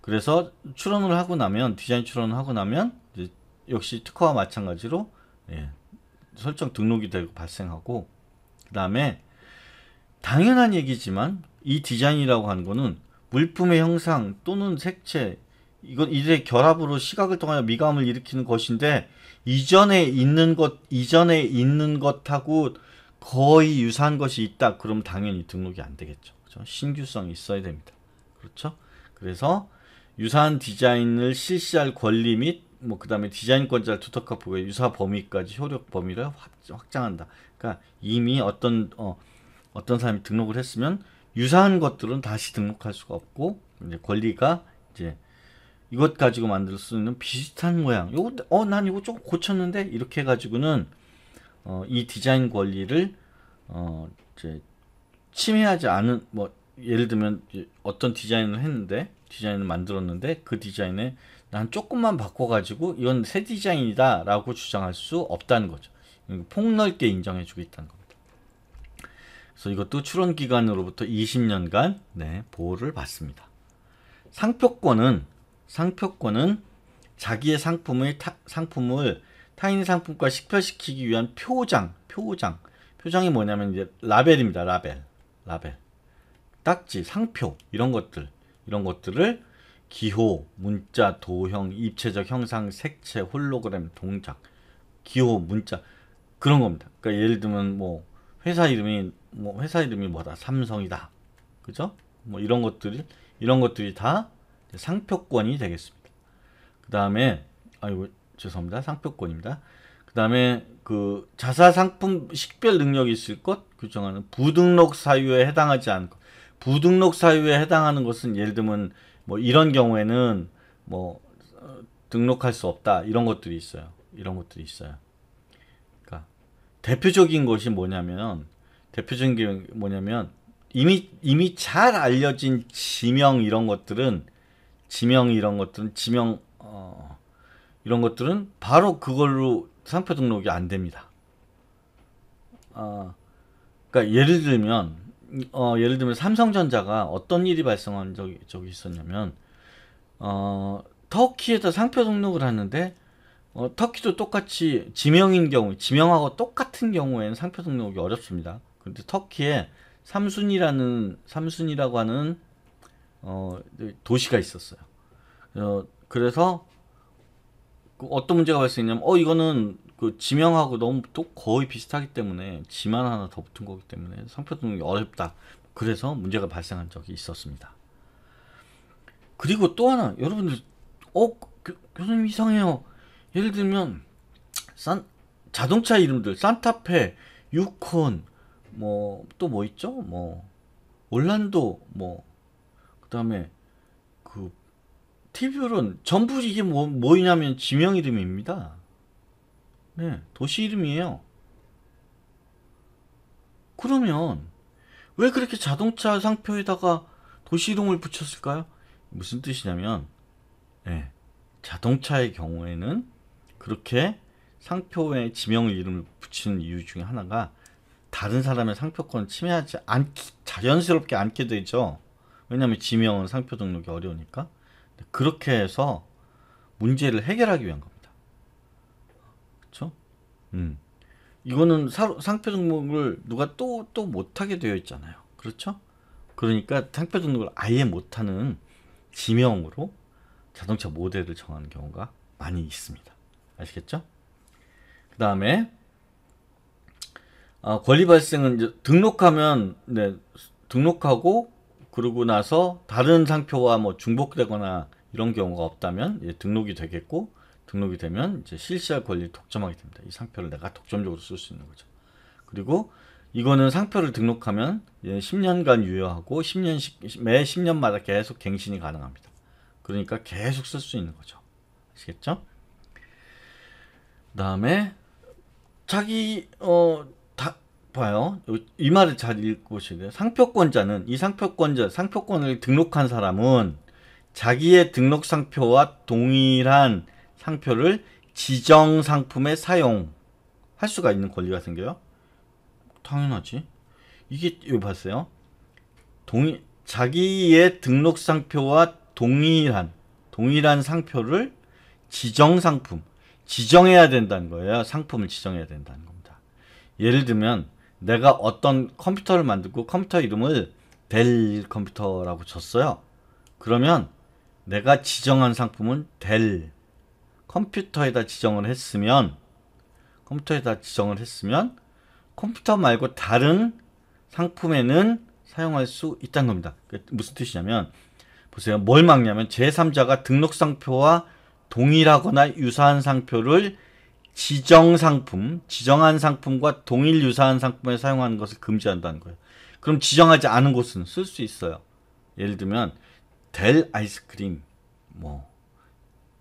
그래서 출원을 하고 나면 디자인 출원을 하고 나면 역시 특허와 마찬가지로 예, 설정 등록이 되고 발생하고 그 다음에 당연한 얘기지만 이 디자인이라고 하는 거는 물품의 형상 또는 색채 이건 이들 결합으로 시각을 통하여 미감을 일으키는 것인데 이전에 있는 것 이전에 있는 것하고 거의 유사한 것이 있다. 그럼 당연히 등록이 안 되겠죠. 그렇죠? 신규성이 있어야 됩니다. 그렇죠? 그래서 유사한 디자인을 실시할 권리 및 뭐 그다음에 디자인권자를 투탁하고 유사 범위까지 효력 범위를 확, 장한다 그러니까 이미 어떤 어, 어떤 사람이 등록을 했으면 유사한 것들은 다시 등록할 수가 없고 이제 권리가 이제 이것 가지고 만들 수 있는 비슷한 모양. 요거 어난 이거 조금 고쳤는데 이렇게 해 가지고는 어, 이 디자인 권리를 어, 이제 침해하지 않은 뭐 예를 들면 어떤 디자인을 했는데 디자인을 만들었는데 그 디자인에 난 조금만 바꿔가지고 이건 새 디자인이다라고 주장할 수 없다는 거죠. 그러니까 폭넓게 인정해주고 다는 겁니다. 그래서 이것도 출원 기간으로부터 20년간 네, 보호를 받습니다. 상표권은 상표권은 자기의 상품의 타, 상품을 타인 상품과 식별시키기 위한 표장, 표장. 표장이 뭐냐면 이제 라벨입니다. 라벨. 라벨. 딱지, 상표 이런 것들. 이런 것들을 기호, 문자, 도형, 입체적 형상, 색채, 홀로그램, 동작. 기호, 문자 그런 겁니다. 그러니까 예를 들면 뭐 회사 이름이 뭐 회사 이름이 뭐다 삼성이다 그죠 뭐 이런 것들이 이런 것들이 다 상표권이 되겠습니다 그 다음에 아유 죄송합니다 상표권입니다 그 다음에 그 자사 상품 식별 능력이 있을 것 규정하는 부등록 사유에 해당하지 않은 부등록 사유에 해당하는 것은 예를 들면 뭐 이런 경우에는 뭐 어, 등록할 수 없다 이런 것들이 있어요 이런 것들이 있어요 그러니까 대표적인 것이 뭐냐면 대표적인 게 뭐냐면 이미 이미 잘 알려진 지명 이런 것들은 지명 이런 것들은 지명 어, 이런 것들은 바로 그걸로 상표 등록이 안 됩니다. 어, 그러니까 예를 들면 어, 예를 들면 삼성전자가 어떤 일이 발생한 적이, 적이 있었냐면 어, 터키에서 상표 등록을 하는데 어, 터키도 똑같이 지명인 경우, 지명하고 똑같은 경우에는 상표 등록이 어렵습니다. 그런데 터키에 삼순이라는 삼순이라고 하는 어, 도시가 있었어요. 어, 그래서 그 어떤 문제가 발생했냐면 어 이거는 그 지명하고 너무 또 거의 비슷하기 때문에 지만 하나 더 붙은 거기 때문에 상표 등록이 어렵다. 그래서 문제가 발생한 적이 있었습니다. 그리고 또 하나 여러분들 어 교, 수님 이상해요. 예를 들면 산 자동차 이름들 산타페, 유콘, 뭐또뭐 뭐 있죠? 뭐 올란도 뭐 그다음에 그 티뷰론 전부 이게 뭐뭐냐면 지명 이름입니다. 네, 도시 이름이에요. 그러면 왜 그렇게 자동차 상표에다가 도시 이름을 붙였을까요? 무슨 뜻이냐면 네, 자동차의 경우에는 그렇게 상표에 지명 이름을 붙인 이유 중에 하나가 다른 사람의 상표권을 침해하지 않기 자연스럽게 않게 되죠. 왜냐하면 지명은 상표 등록이 어려우니까 그렇게 해서 문제를 해결하기 위한 겁니다. 그렇죠? 음. 이거는 사, 상표 등록을 누가 또 또 못하게 되어 있잖아요. 그렇죠? 그러니까 상표 등록을 아예 못하는 지명으로 자동차 모델을 정하는 경우가 많이 있습니다. 아시겠죠? 그 다음에 아, 권리 발생은 이제 등록하면 네, 등록하고 그러고 나서 다른 상표와 뭐 중복되거나 이런 경우가 없다면 이제 등록이 되겠고 등록이 되면 이제 실시할 권리 독점하게 됩니다. 이 상표를 내가 독점적으로 쓸 수 있는 거죠. 그리고 이거는 상표를 등록하면 10년간 예, 유효하고 10년씩 매 10년마다 계속 갱신이 가능합니다. 그러니까 계속 쓸 수 있는 거죠. 아시겠죠? 그다음에 자기 어 봐요. 이 말을 잘 읽으셔야 요 상표권자는 이 상표권자, 상표권을 등록한 사람은 자기의 등록 상표와 동일한 상표를 지정 상품에 사용할 수가 있는 권리가 생겨요. 당연하지. 이게 여기 봤어요. 동 자기의 등록 상표와 동일한 동일한 상표를 지정 상품 지정해야 된다는 거예요. 상품을 지정해야 된다는 겁니다. 예를 들면 내가 어떤 컴퓨터를 만들고 컴퓨터 이름을 델 컴퓨터라고 쳤어요. 그러면 내가 지정한 상품은 델 컴퓨터에다 지정을 했으면 컴퓨터에다 지정을 했으면 컴퓨터 말고 다른 상품에는 사용할 수 있다는 겁니다. 무슨 뜻이냐면 보세요. 뭘 막냐면 제3자가 등록 상표와 동일하거나 유사한 상표를 지정 상품, 지정한 상품과 동일 유사한 상품을 사용하는 것을 금지한다는 거예요. 그럼 지정하지 않은 곳은 쓸 수 있어요. 예를 들면 델 아이스크림, 뭐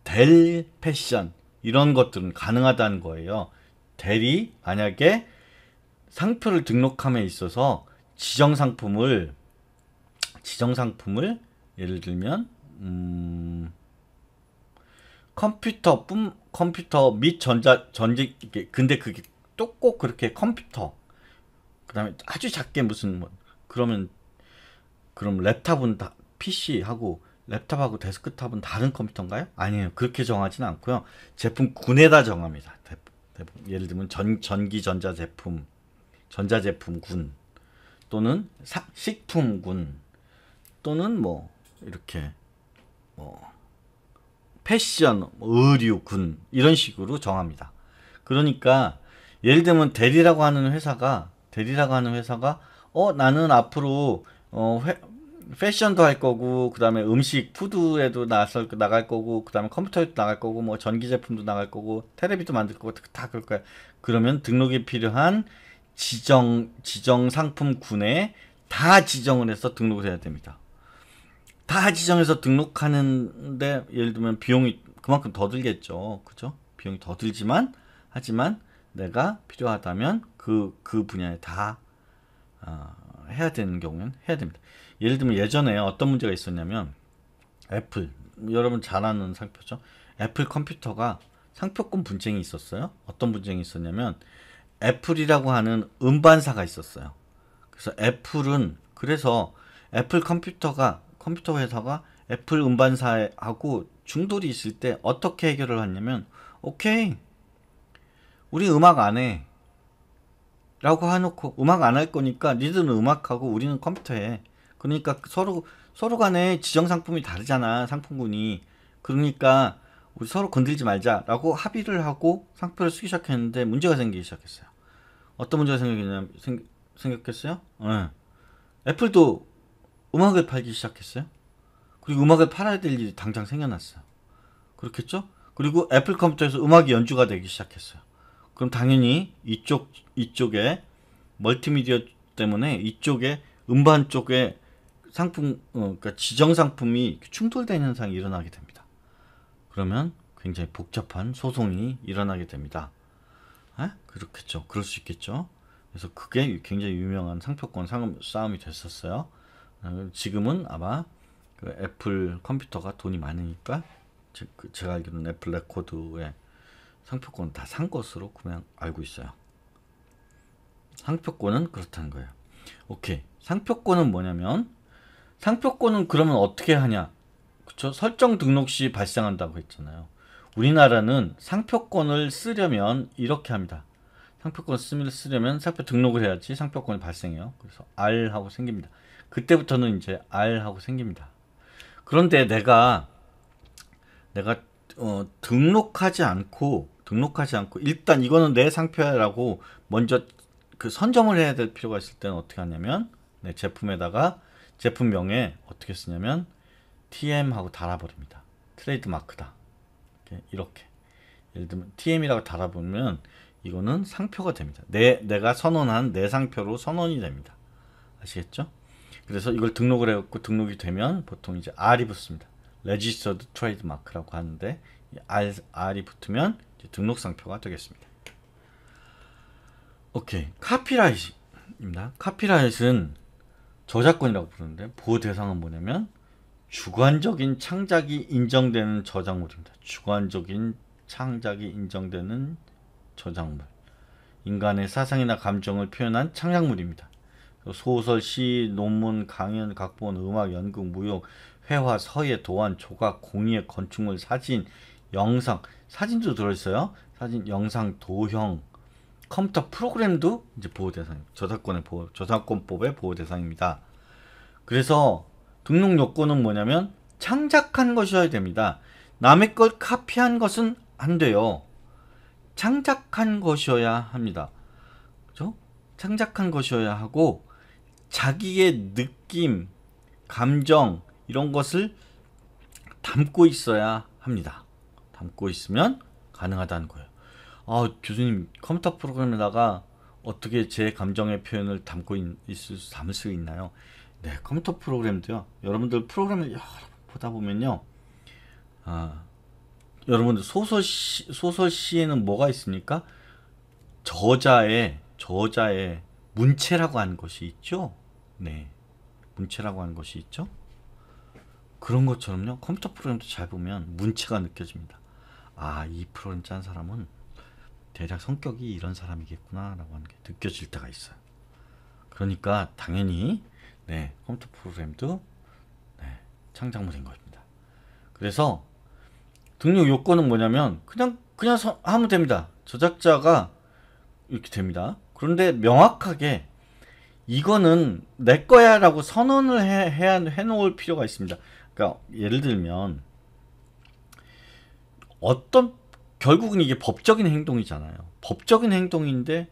델 패션 이런 것들은 가능하다는 거예요. 델이 만약에 상표를 등록함에 있어서 지정 상품을 지정 상품을 예를 들면 음 컴퓨터 뿜 컴퓨터 및 전자 전직 근데 그게 또 꼭 그렇게 컴퓨터 그다음에 아주 작게 무슨 뭐 그러면 그럼 랩탑은 다 PC하고 랩탑하고 데스크탑은 다른 컴퓨터인가요? 아니에요. 그렇게 정하지는 않고요. 제품 군에다 정합니다. 예를 들면 전, 전기 전자 제품, 전자 제품 군 또는 사, 식품 군 또는 뭐 이렇게 뭐 패션, 뭐 의류, 군 이런 식으로 정합니다. 그러니까 예를 들면 대리라고 하는 회사가 대리라고 하는 회사가 어 나는 앞으로 어 회, 패션도 할 거고 그다음에 음식 푸드에도 나설 나갈 거고 그다음에 컴퓨터에도 나갈 거고 뭐 전기 제품도 나갈 거고 테레비도 만들 거고 다 그럴 거야. 그러면 등록이 필요한 지정 지정 상품군에 다 지정을 해서 등록을 해야 됩니다. 다 지정해서 등록하는데 예를 들면 비용이 그만큼 더 들겠죠. 그죠? 비용이 더 들지만 하지만 내가 필요하다면 그그 그 분야에 다 어, 해야 되는 경우는 해야 됩니다. 예를 들면 예전에 어떤 문제가 있었냐면 애플 여러분 잘 아는 상표죠. 애플 컴퓨터가 상표권 분쟁이 있었어요. 어떤 분쟁이 있었냐면 애플이라고 하는 음반사가 있었어요. 그래서 애플은 그래서 애플 컴퓨터가 컴퓨터 회사가 애플 음반사하고 중돌이 있을 때 어떻게 해결을 하냐면 오케이 우리 음악 안 해 라고 해놓고 음악 안 할 거니까 니들은 음악하고 우리는 컴퓨터 해 그러니까 서로 서로 간에 지정 상품이 다르잖아 상품군이 그러니까 우리 서로 건들지 말자라고 합의를 하고 상표를 쓰기 시작했는데 문제가 생기기 시작했어요 어떤 문제가 생겼냐 생, 생겼겠어요? 네. 애플도 음악을 팔기 시작했어요. 그리고 음악을 팔아야 될 일이 당장 생겨났어요. 그렇겠죠? 그리고 애플 컴퓨터에서 음악이 연주가 되기 시작했어요. 그럼 당연히 이쪽 이쪽에 멀티미디어 때문에 이쪽에 음반 쪽에 상품 어, 그러니까 지정 상품이 충돌되는 현상이 일어나게 됩니다. 그러면 굉장히 복잡한 소송이 일어나게 됩니다. 에? 그렇겠죠. 그럴 수 있겠죠. 그래서 그게 굉장히 유명한 상표권 싸움이 됐었어요. 어, 지금은 아마 그 애플 컴퓨터가 돈이 많으니까 제, 그 가 알기로는 애플 레코드의 상표권 다산 것으로 그냥 알고 있어요. 상표권은 그렇다는 거예요. 오케이. 상표권은 뭐냐면 상표권은 그러면 어떻게 하냐? 그쵸? 설정 등록 시 발생한다고 했잖아요. 우리나라는 상표권을 쓰려면 이렇게 합니다. 상표권 쓰면 쓰려면 상표 등록을 해야지 상표권이 발생해요. 그래서 R하고 생깁니다. 그때부터는 이제 R하고 생깁니다. 그런데 내가 내가 어, 등록하지 않고 등록하지 않고 일단 이거는 내 상표라고 먼저 그 선정을 해야 될 필요가 있을 때는 어떻게 하냐면 네, 제품에다가 제품명에 어떻게 쓰냐면 TM 하고 달아버립니다. 트레이드 마크다. 이렇게, 이렇게. 예를 들면 TM이라고 달아보면 이거는 상표가 됩니다. 내 내가 선언한 내 상표로 선언이 됩니다. 아시겠죠? 그래서 이걸 등록을 해갖고 등록이 되면 보통 이제 R이 붙습니다. Registered Trademark라고 하는데 R, R이 붙으면 등록 상표가 되겠습니다. 오케이 카피라이트입니다. 카피라이트는 저작권이라고 부르는데 보호 대상은 뭐냐면 주관적인 창작이 인정되는 저작물입니다. 주관적인 창작이 인정되는 저작물. 인간의 사상이나 감정을 표현한 창작물입니다. 소설, 시, 논문, 강연, 각본, 음악, 연극, 무용, 회화, 서예, 도안, 조각, 공예, 건축물, 사진, 영상, 사진도 들어있어요. 사진, 영상, 도형, 컴퓨터 프로그램도 이제 보호 대상, 저작권의 보호, 저작권법의 보호 대상입니다. 그래서 등록 요건은 뭐냐면 창작한 것이어야 됩니다. 남의 걸 카피한 것은 안 돼요. 창작한 것이어야 합니다. 그죠? 창작한 것이어야 하고 자기의 느낌, 감정 이런 것을 담고 있어야 합니다. 담고 있으면 가능하다는 거예요. 아, 교수님 컴퓨터 프로그램에다가 어떻게 제 감정의 표현을 담고 있, 있을 담을 수 있나요? 네, 컴퓨터 프로그램도요. 여러분들 프로그램을 여러 번 보다 보면요. 아, 여러분들 소설 시, 소설 시에는 뭐가 있습니까? 저자의 저자의 문체라고 하는 것이 있죠. 네. 문체라고 하는 것이 있죠. 그런 것처럼요. 컴퓨터 프로그램도 잘 보면 문체가 느껴집니다. 아, 이 프로그램 짠 사람은 대략 성격이 이런 사람이겠구나라고 하는 게 느껴질 때가 있어요. 그러니까 당연히 네, 컴퓨터 프로그램도 네, 창작물인 겁니다. 그래서 등록 요건은 뭐냐면 그냥 그냥 하면 됩니다. 저작자가 이렇게 됩니다. 그런데 명확하게 이거는 내 거야라고 선언을 해, 해 해놓을 필요가 있습니다. 그러니까 예를 들면 어떤 결국은 이게 법적인 행동이잖아요. 법적인 행동인데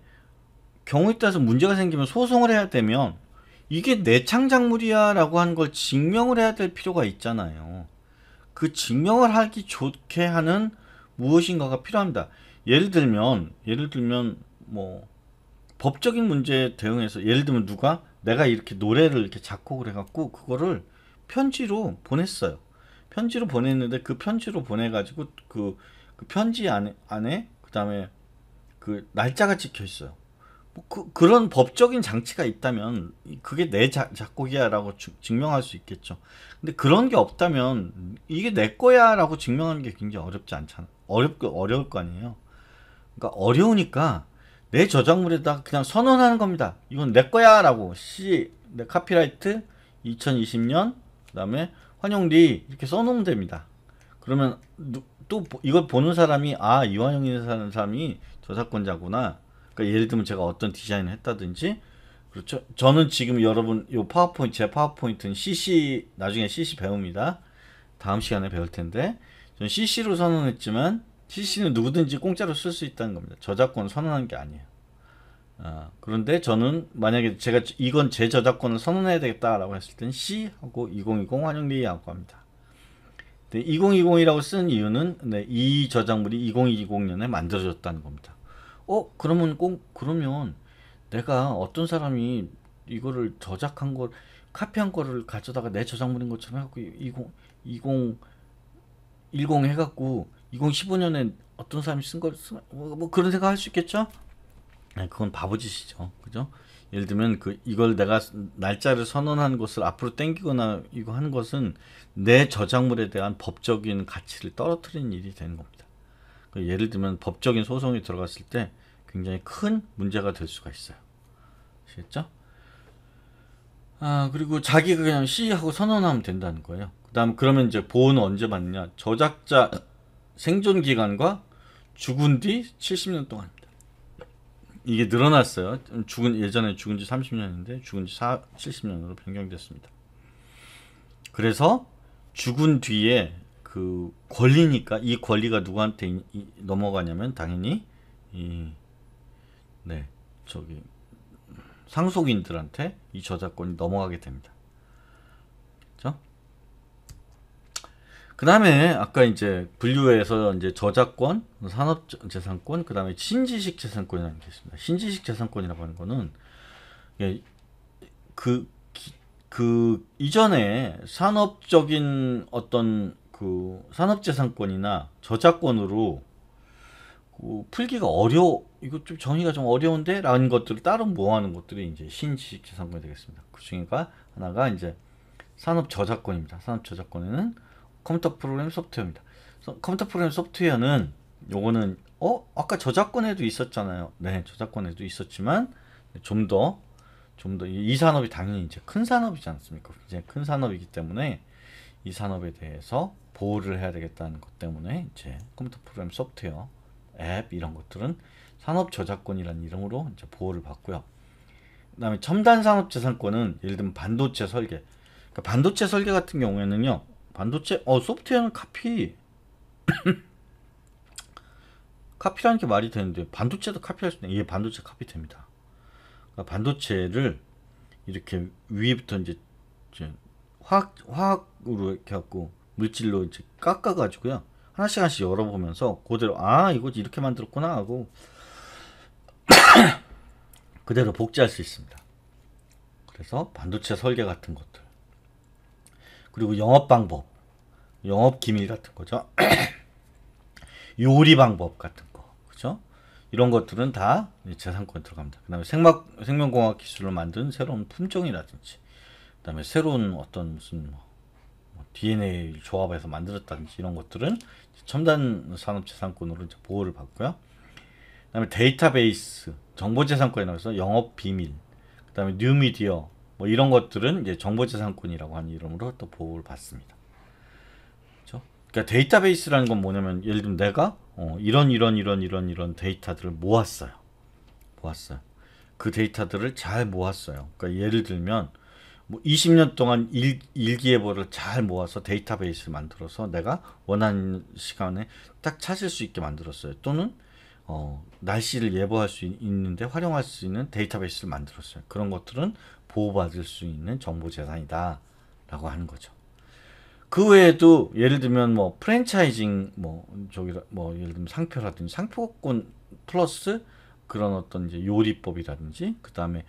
경우에 따라서 문제가 생기면 소송을 해야 되면 이게 내 창작물이야라고 하걸 증명을 해야 될 필요가 있잖아요. 그 증명을 하기 좋게 하는 무엇인가가 필요합니다. 예를 들면 예를 들면 뭐 법적인 문제에 대응해서 예를 들면 누가 내가 이렇게 노래를 이렇게 작곡을 해갖고 그거를 편지로 보냈어요. 편지로 보냈는데 그 편지로 보내가지고 그, 그 편지 안에, 안에 그다음에 그 날짜가 찍혀 있어요. 뭐 그, 그런 법적인 장치가 있다면 그게 내 자, 작곡이야라고 주, 증명할 수 있겠죠. 근데 그런 게 없다면 이게 내 거야라고 증명하는 게 굉장히 어렵지 않잖아. 어렵고 어려울 거 아니에요. 그러니까 어려우니까 내 저작물에다 그냥 선언하는 겁니다. 이건 내 거야 라고 C 내 카피라이트 2020년 그 다음에 환영리 이렇게 써놓으면 됩니다. 그러면 또 이걸 보는 사람이 아 이환영이 사는 사람이 저작권자구나. 그러니까 예를 들면 제가 어떤 디자인을 했다든지 그렇죠. 저는 지금 여러분 이 파워포인트 제 파워포인트는 CC 나중에 CC 배웁니다. 다음 시간에 배울 텐데 저는 CC로 선언했지만 CC는 누구든지 공짜로 쓸 수 있다는 겁니다. 저작권 선언한 게 아니에요. 어, 그런데 저는 만약에 제가 이건 제 저작권을 선언해야 되겠다라고 했을 땐 C하고 2020 환영리하고 합니다. 2020이라고 쓴 이유는 네, 이 저작물이 2020년에 만들어졌다는 겁니다. 어 그러면 꼭 그러면 내가 어떤 사람이 이거를 저작한 걸 카피한 거를 가져다가 내 저작물인 것처럼 해갖고 20 20 10 해갖고 2015년에 어떤 사람이 쓴걸 쓴, 뭐, 뭐 그런 생각 할 수 있겠죠? 네, 그건 바보짓이죠. 그죠? 예를 들면 그 이걸 내가 날짜를 선언한 것을 앞으로 땡기거나 이거 하는 것은 내 저작물에 대한 법적인 가치를 떨어뜨리는 일이 되는 겁니다. 그 예를 들면 법적인 소송이 들어갔을 때 굉장히 큰 문제가 될 수가 있어요. 아시겠죠? 아 그리고 자기가 그냥 시 하고 선언하면 된다는 거예요. 그다음 그러면 이제 보호는 언제 받냐 저작자 생존 기간과 죽은 뒤 70년 동안입니다. 이게 늘어났어요. 죽은 예전에 죽은 지 30년인데 죽은 지 70년으로 변경됐습니다. 그래서 죽은 뒤에 그 권리니까 이 권리가 누구한테 넘어가냐면 당연히 이네 저기 상속인들한테 이 저작권이 넘어가게 됩니다. 그다음에 아까 이제 분류에서 이제 저작권, 산업 재산권, 그다음에 신지식 재산권이라는 게 있습니다. 신지식 재산권이라고 하는 거는 그, 그 이전에 산업적인 어떤 그 산업재산권이나 저작권으로 그 풀기가 어려 이거 좀 정의가 좀 어려운데 라는 것들을 따로 모아놓은 것들이 이제 신지식 재산권이 되겠습니다. 그중에 하나가 이제 산업 저작권입니다. 산업 저작권에는 컴퓨터 프로그램 소프트웨어입니다. 컴퓨터 프로그램 소프트웨어는 요거는 어 아까 저작권에도 있었잖아요. 네, 저작권에도 있었지만 좀 더 좀 더 이 산업이 당연히 이제 큰 산업이지 않습니까? 굉장큰 산업이기 때문에 이 산업에 대해서 보호를 해야 되겠다는 것 때문에 이제 컴퓨터 프로그램 소프트웨어 앱 이런 것들은 산업 저작권이라는 이름으로 이제 보호를 받고요. 그다음에 첨단 산업 재산권은 예를 들면 반도체 설계. 그러니까 반도체 설계 같은 경우에는요. 반도체? 어 소프트웨어는 카피 카피라는 게 말이 되는데 반도체도 카피할 수 있는 이게 반도체 카피됩니다 그러니까 반도체를 이렇게 위부터 이제, 이제 화학, 화학으로 이렇게 갖고 물질로 이제 깎아 가지고요 하나씩 하나씩 열어보면서 그대로 아 이거 이렇게 만들었구나 하고 그대로 복제할 수 있습니다 그래서 반도체 설계 같은 것들 그리고 영업 방법 영업 기밀 같은 거죠. 요리 방법 같은 거, 그죠? 이런 것들은 다 재산권 들어갑니다. 그 다음에 생막, 생명공학 기술로 만든 새로운 품종이라든지, 그 다음에 새로운 어떤 무슨 뭐, 뭐 DNA 조합해서 만들었다든지 이런 것들은 첨단 산업 재산권으로 이제 보호를 받고요. 그 다음에 데이터베이스, 정보재산권에 나와서 영업 비밀, 그 다음에 뉴미디어, 뭐 이런 것들은 이제 정보재산권이라고 하는 이름으로 또 보호를 받습니다. 그러니까 데이터베이스라는 건 뭐냐면 예를 들면 내가 어, 이런 이런 이런 이런 이런 데이터들을 모았어요. 모았어요. 그 데이터들을 잘 모았어요. 그러니까 예를 들면 뭐 20년 동안 일, 일기예보를 잘 모아서 데이터베이스 를 만들어서 내가 원하는 시간에 딱 찾을 수 있게 만들었어요. 또는 어, 날씨를 예보할 수 있는데 활용할 수 있는 데이터베이스를 만들었어요. 그런 것들은 보호받을 수 있는 정보재산이다 라고 하는 거죠. 그 외에도 예를 들면 뭐 프랜차이징 뭐 저기 뭐 예를 들면 상표라든지 상표권 플러스 그런 어떤 이제 요리법이라든지 그다음에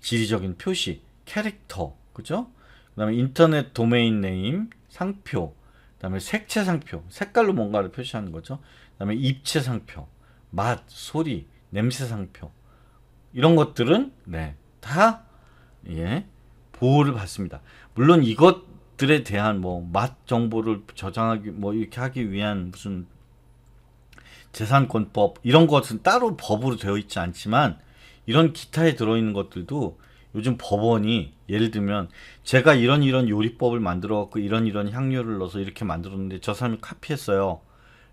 지리적인 표시, 캐릭터. 그죠? 그다음에 인터넷 도메인 네임, 상표. 그다음에 색채 상표. 색깔로 뭔가를 표시하는 거죠. 그다음에 입체 상표, 맛, 소리, 냄새 상표. 이런 것들은 네. 다 예. 보호를 받습니다. 물론 이것 들에 대한 뭐 맛 정보를 저장하기 뭐 이렇게 하기 위한 무슨 재산권법 이런 것은 따로 법으로 되어 있지 않지만 이런 기타에 들어있는 것들도 요즘 법원이 예를 들면 제가 이런 이런 요리법을 만들어 갖고 이런 이런 향료를 넣어서 이렇게 만들었는데 저 사람이 카피했어요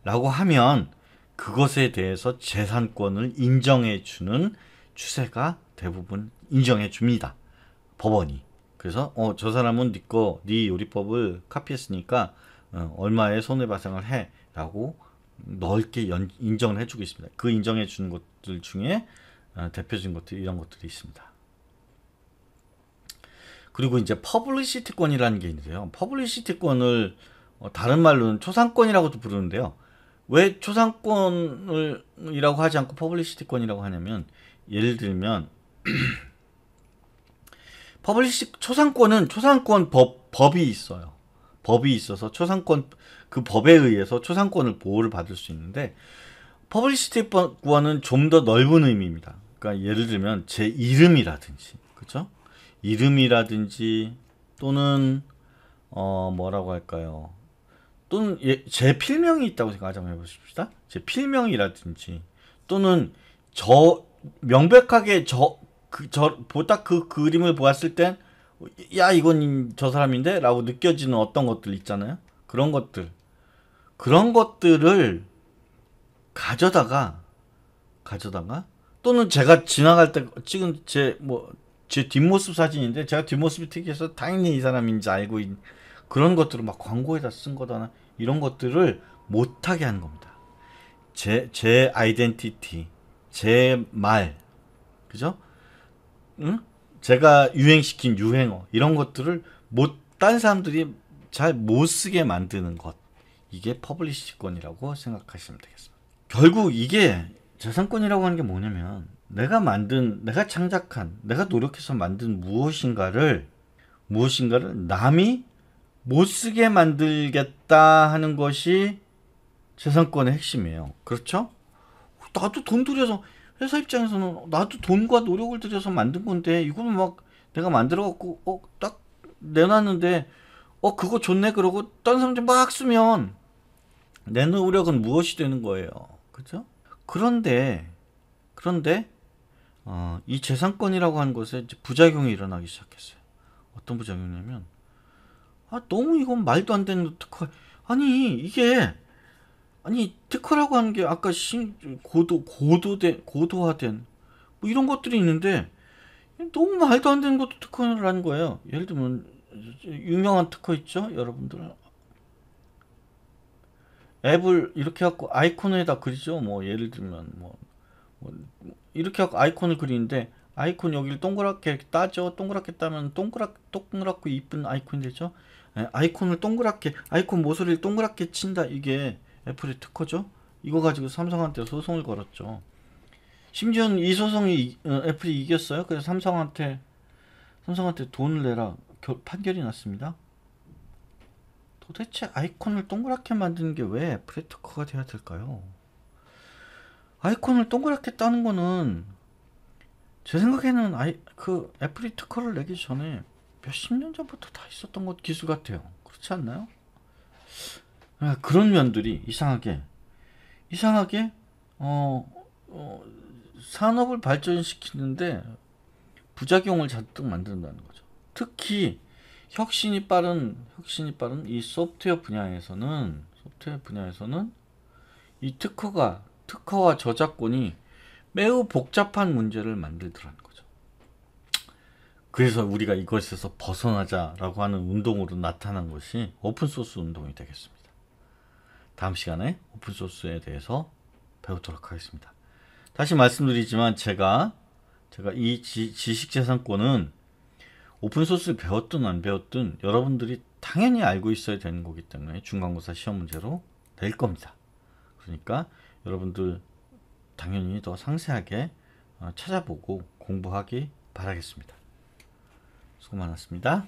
라고 하면 그것에 대해서 재산권을 인정해 주는 추세가 대부분 인정해 줍니다 법원이 그래서 어 저 사람은 니꺼 네, 네 요리법을 카피했으니까 어, 얼마의 손해발생을 해라고 넓게 연, 인정을 해주고 있습니다. 그 인정해 주는 것들 중에 어, 대표적인 것들 이런 것들이 있습니다. 그리고 이제 퍼블리시티권이라는 게 있는데요. 퍼블리시티권을 어, 다른 말로는 초상권이라고도 부르는데요. 왜 초상권을 이라고 하지 않고 퍼블리시티권이라고 하냐면 예를 들면 퍼블리식 초상권은 초상권 법 법이 있어요. 법이 있어서 초상권 그 법에 의해서 초상권을 보호를 받을 수 있는데 퍼블리시티 권은 좀 더 넓은 의미입니다. 그러니까 예를 들면 제 이름이라든지 그렇죠? 이름이라든지 또는 어 뭐라고 할까요? 또는 예, 제 필명이 있다고 생각하자 해보십시다. 제 필명이라든지 또는 저 명백하게 저 그저 보다 그 그림을 보았을 땐 야 이건 저 사람인데라고 느껴지는 어떤 것들 있잖아요. 그런 것들 그런 것들을 가져다가 가져다가 또는 제가 지나갈 때 찍은 제뭐 제 뒷모습 사진인데 제가 뒷모습이 특이해서 당연히 이 사람인지 알고 있는 그런 것들을 막 광고에다 쓴 거다나 이런 것들을 못하게 하는 겁니다. 제, 제 아이덴티티, 제 말, 그죠? 응? 제가 유행시킨 유행어 이런 것들을 못 다른 사람들이 잘 못 쓰게 만드는 것 이게 퍼블리시권이라고 생각하시면 되겠습니다. 결국 이게 재산권이라고 하는 게 뭐냐면 내가 만든 내가 창작한 내가 노력해서 만든 무엇인가를 무엇인가를 남이 못 쓰게 만들겠다 하는 것이 재산권의 핵심이에요. 그렇죠? 나도 돈 들여서 회사 입장에서는 나도 돈과 노력을 들여서 만든 건데 이거는 막 내가 만들어 갖고 어딱 내놨는데 어 그거 좋네 그러고 딴 사람들 막 쓰면 내 노력은 무엇이 되는 거예요 그죠 그런데 그런데 어, 이 재산권이라고 하는 것에 이제 부작용이 일어나기 시작했어요 어떤 부작용이냐면 아 너무 이건 말도 안 되는 어떡하 아니 이게 아니 테크라고 하는 게 아까 신 고도 고도된 고도화된 뭐 이런 것들이 있는데 너무 말도 안 되는 것도 특허라는 거예요. 예를 들면 유명한 특허 있죠, 여러분들. 앱을 이렇게 갖고 아이콘에다 그리죠. 뭐 예를 들면 뭐, 뭐 이렇게 갖고 아이콘을 그리는데 아이콘 여기를 동그랗게 따죠. 동그랗게 따면 동그랗 동그랗고 이쁜 아이콘이 되죠. 예, 아이콘을 동그랗게 아이콘 모서리를 동그랗게 친다 이게 애플이 특허죠. 이거 가지고 삼성한테 소송을 걸었죠. 심지어는 이 소송이 어, 애플이 이겼어요. 그래서 삼성한테 삼성한테 돈을 내라 결, 판결이 났습니다. 도대체 아이콘을 동그랗게 만드는 게 왜 애플의 특허가 돼야 될까요? 아이콘을 동그랗게 따는 거는 제 생각에는 아이 그 애플이 특허를 내기 전에 몇 십 년 전부터 다 있었던 것 기술 같아요. 그렇지 않나요? 아, 그런 면들이 이상하게 이상하게 어, 어, 산업을 발전시키는데 부작용을 잔뜩 만든다는 거죠. 특히 혁신이 빠른 혁신이 빠른 이 소프트웨어 분야에서는 소프트웨어 분야에서는 이 특허가 특허와 저작권이 매우 복잡한 문제를 만들더라는 거죠. 그래서 우리가 이것에서 벗어나자라고 하는 운동으로 나타난 것이 오픈소스 운동이 되겠습니다. 다음 시간에 오픈소스에 대해서 배우도록 하겠습니다. 다시 말씀드리지만 제가 제가 이 지, 식재산권은 오픈소스를 배웠든 안 배웠든 여러분들이 당연히 알고 있어야 되는 거기 때문에 중간고사 시험 문제로 낼 겁니다. 그러니까 여러분들 당연히 더 상세하게 어, 찾아보고 공부하기 바라겠습니다. 수고 많았습니다.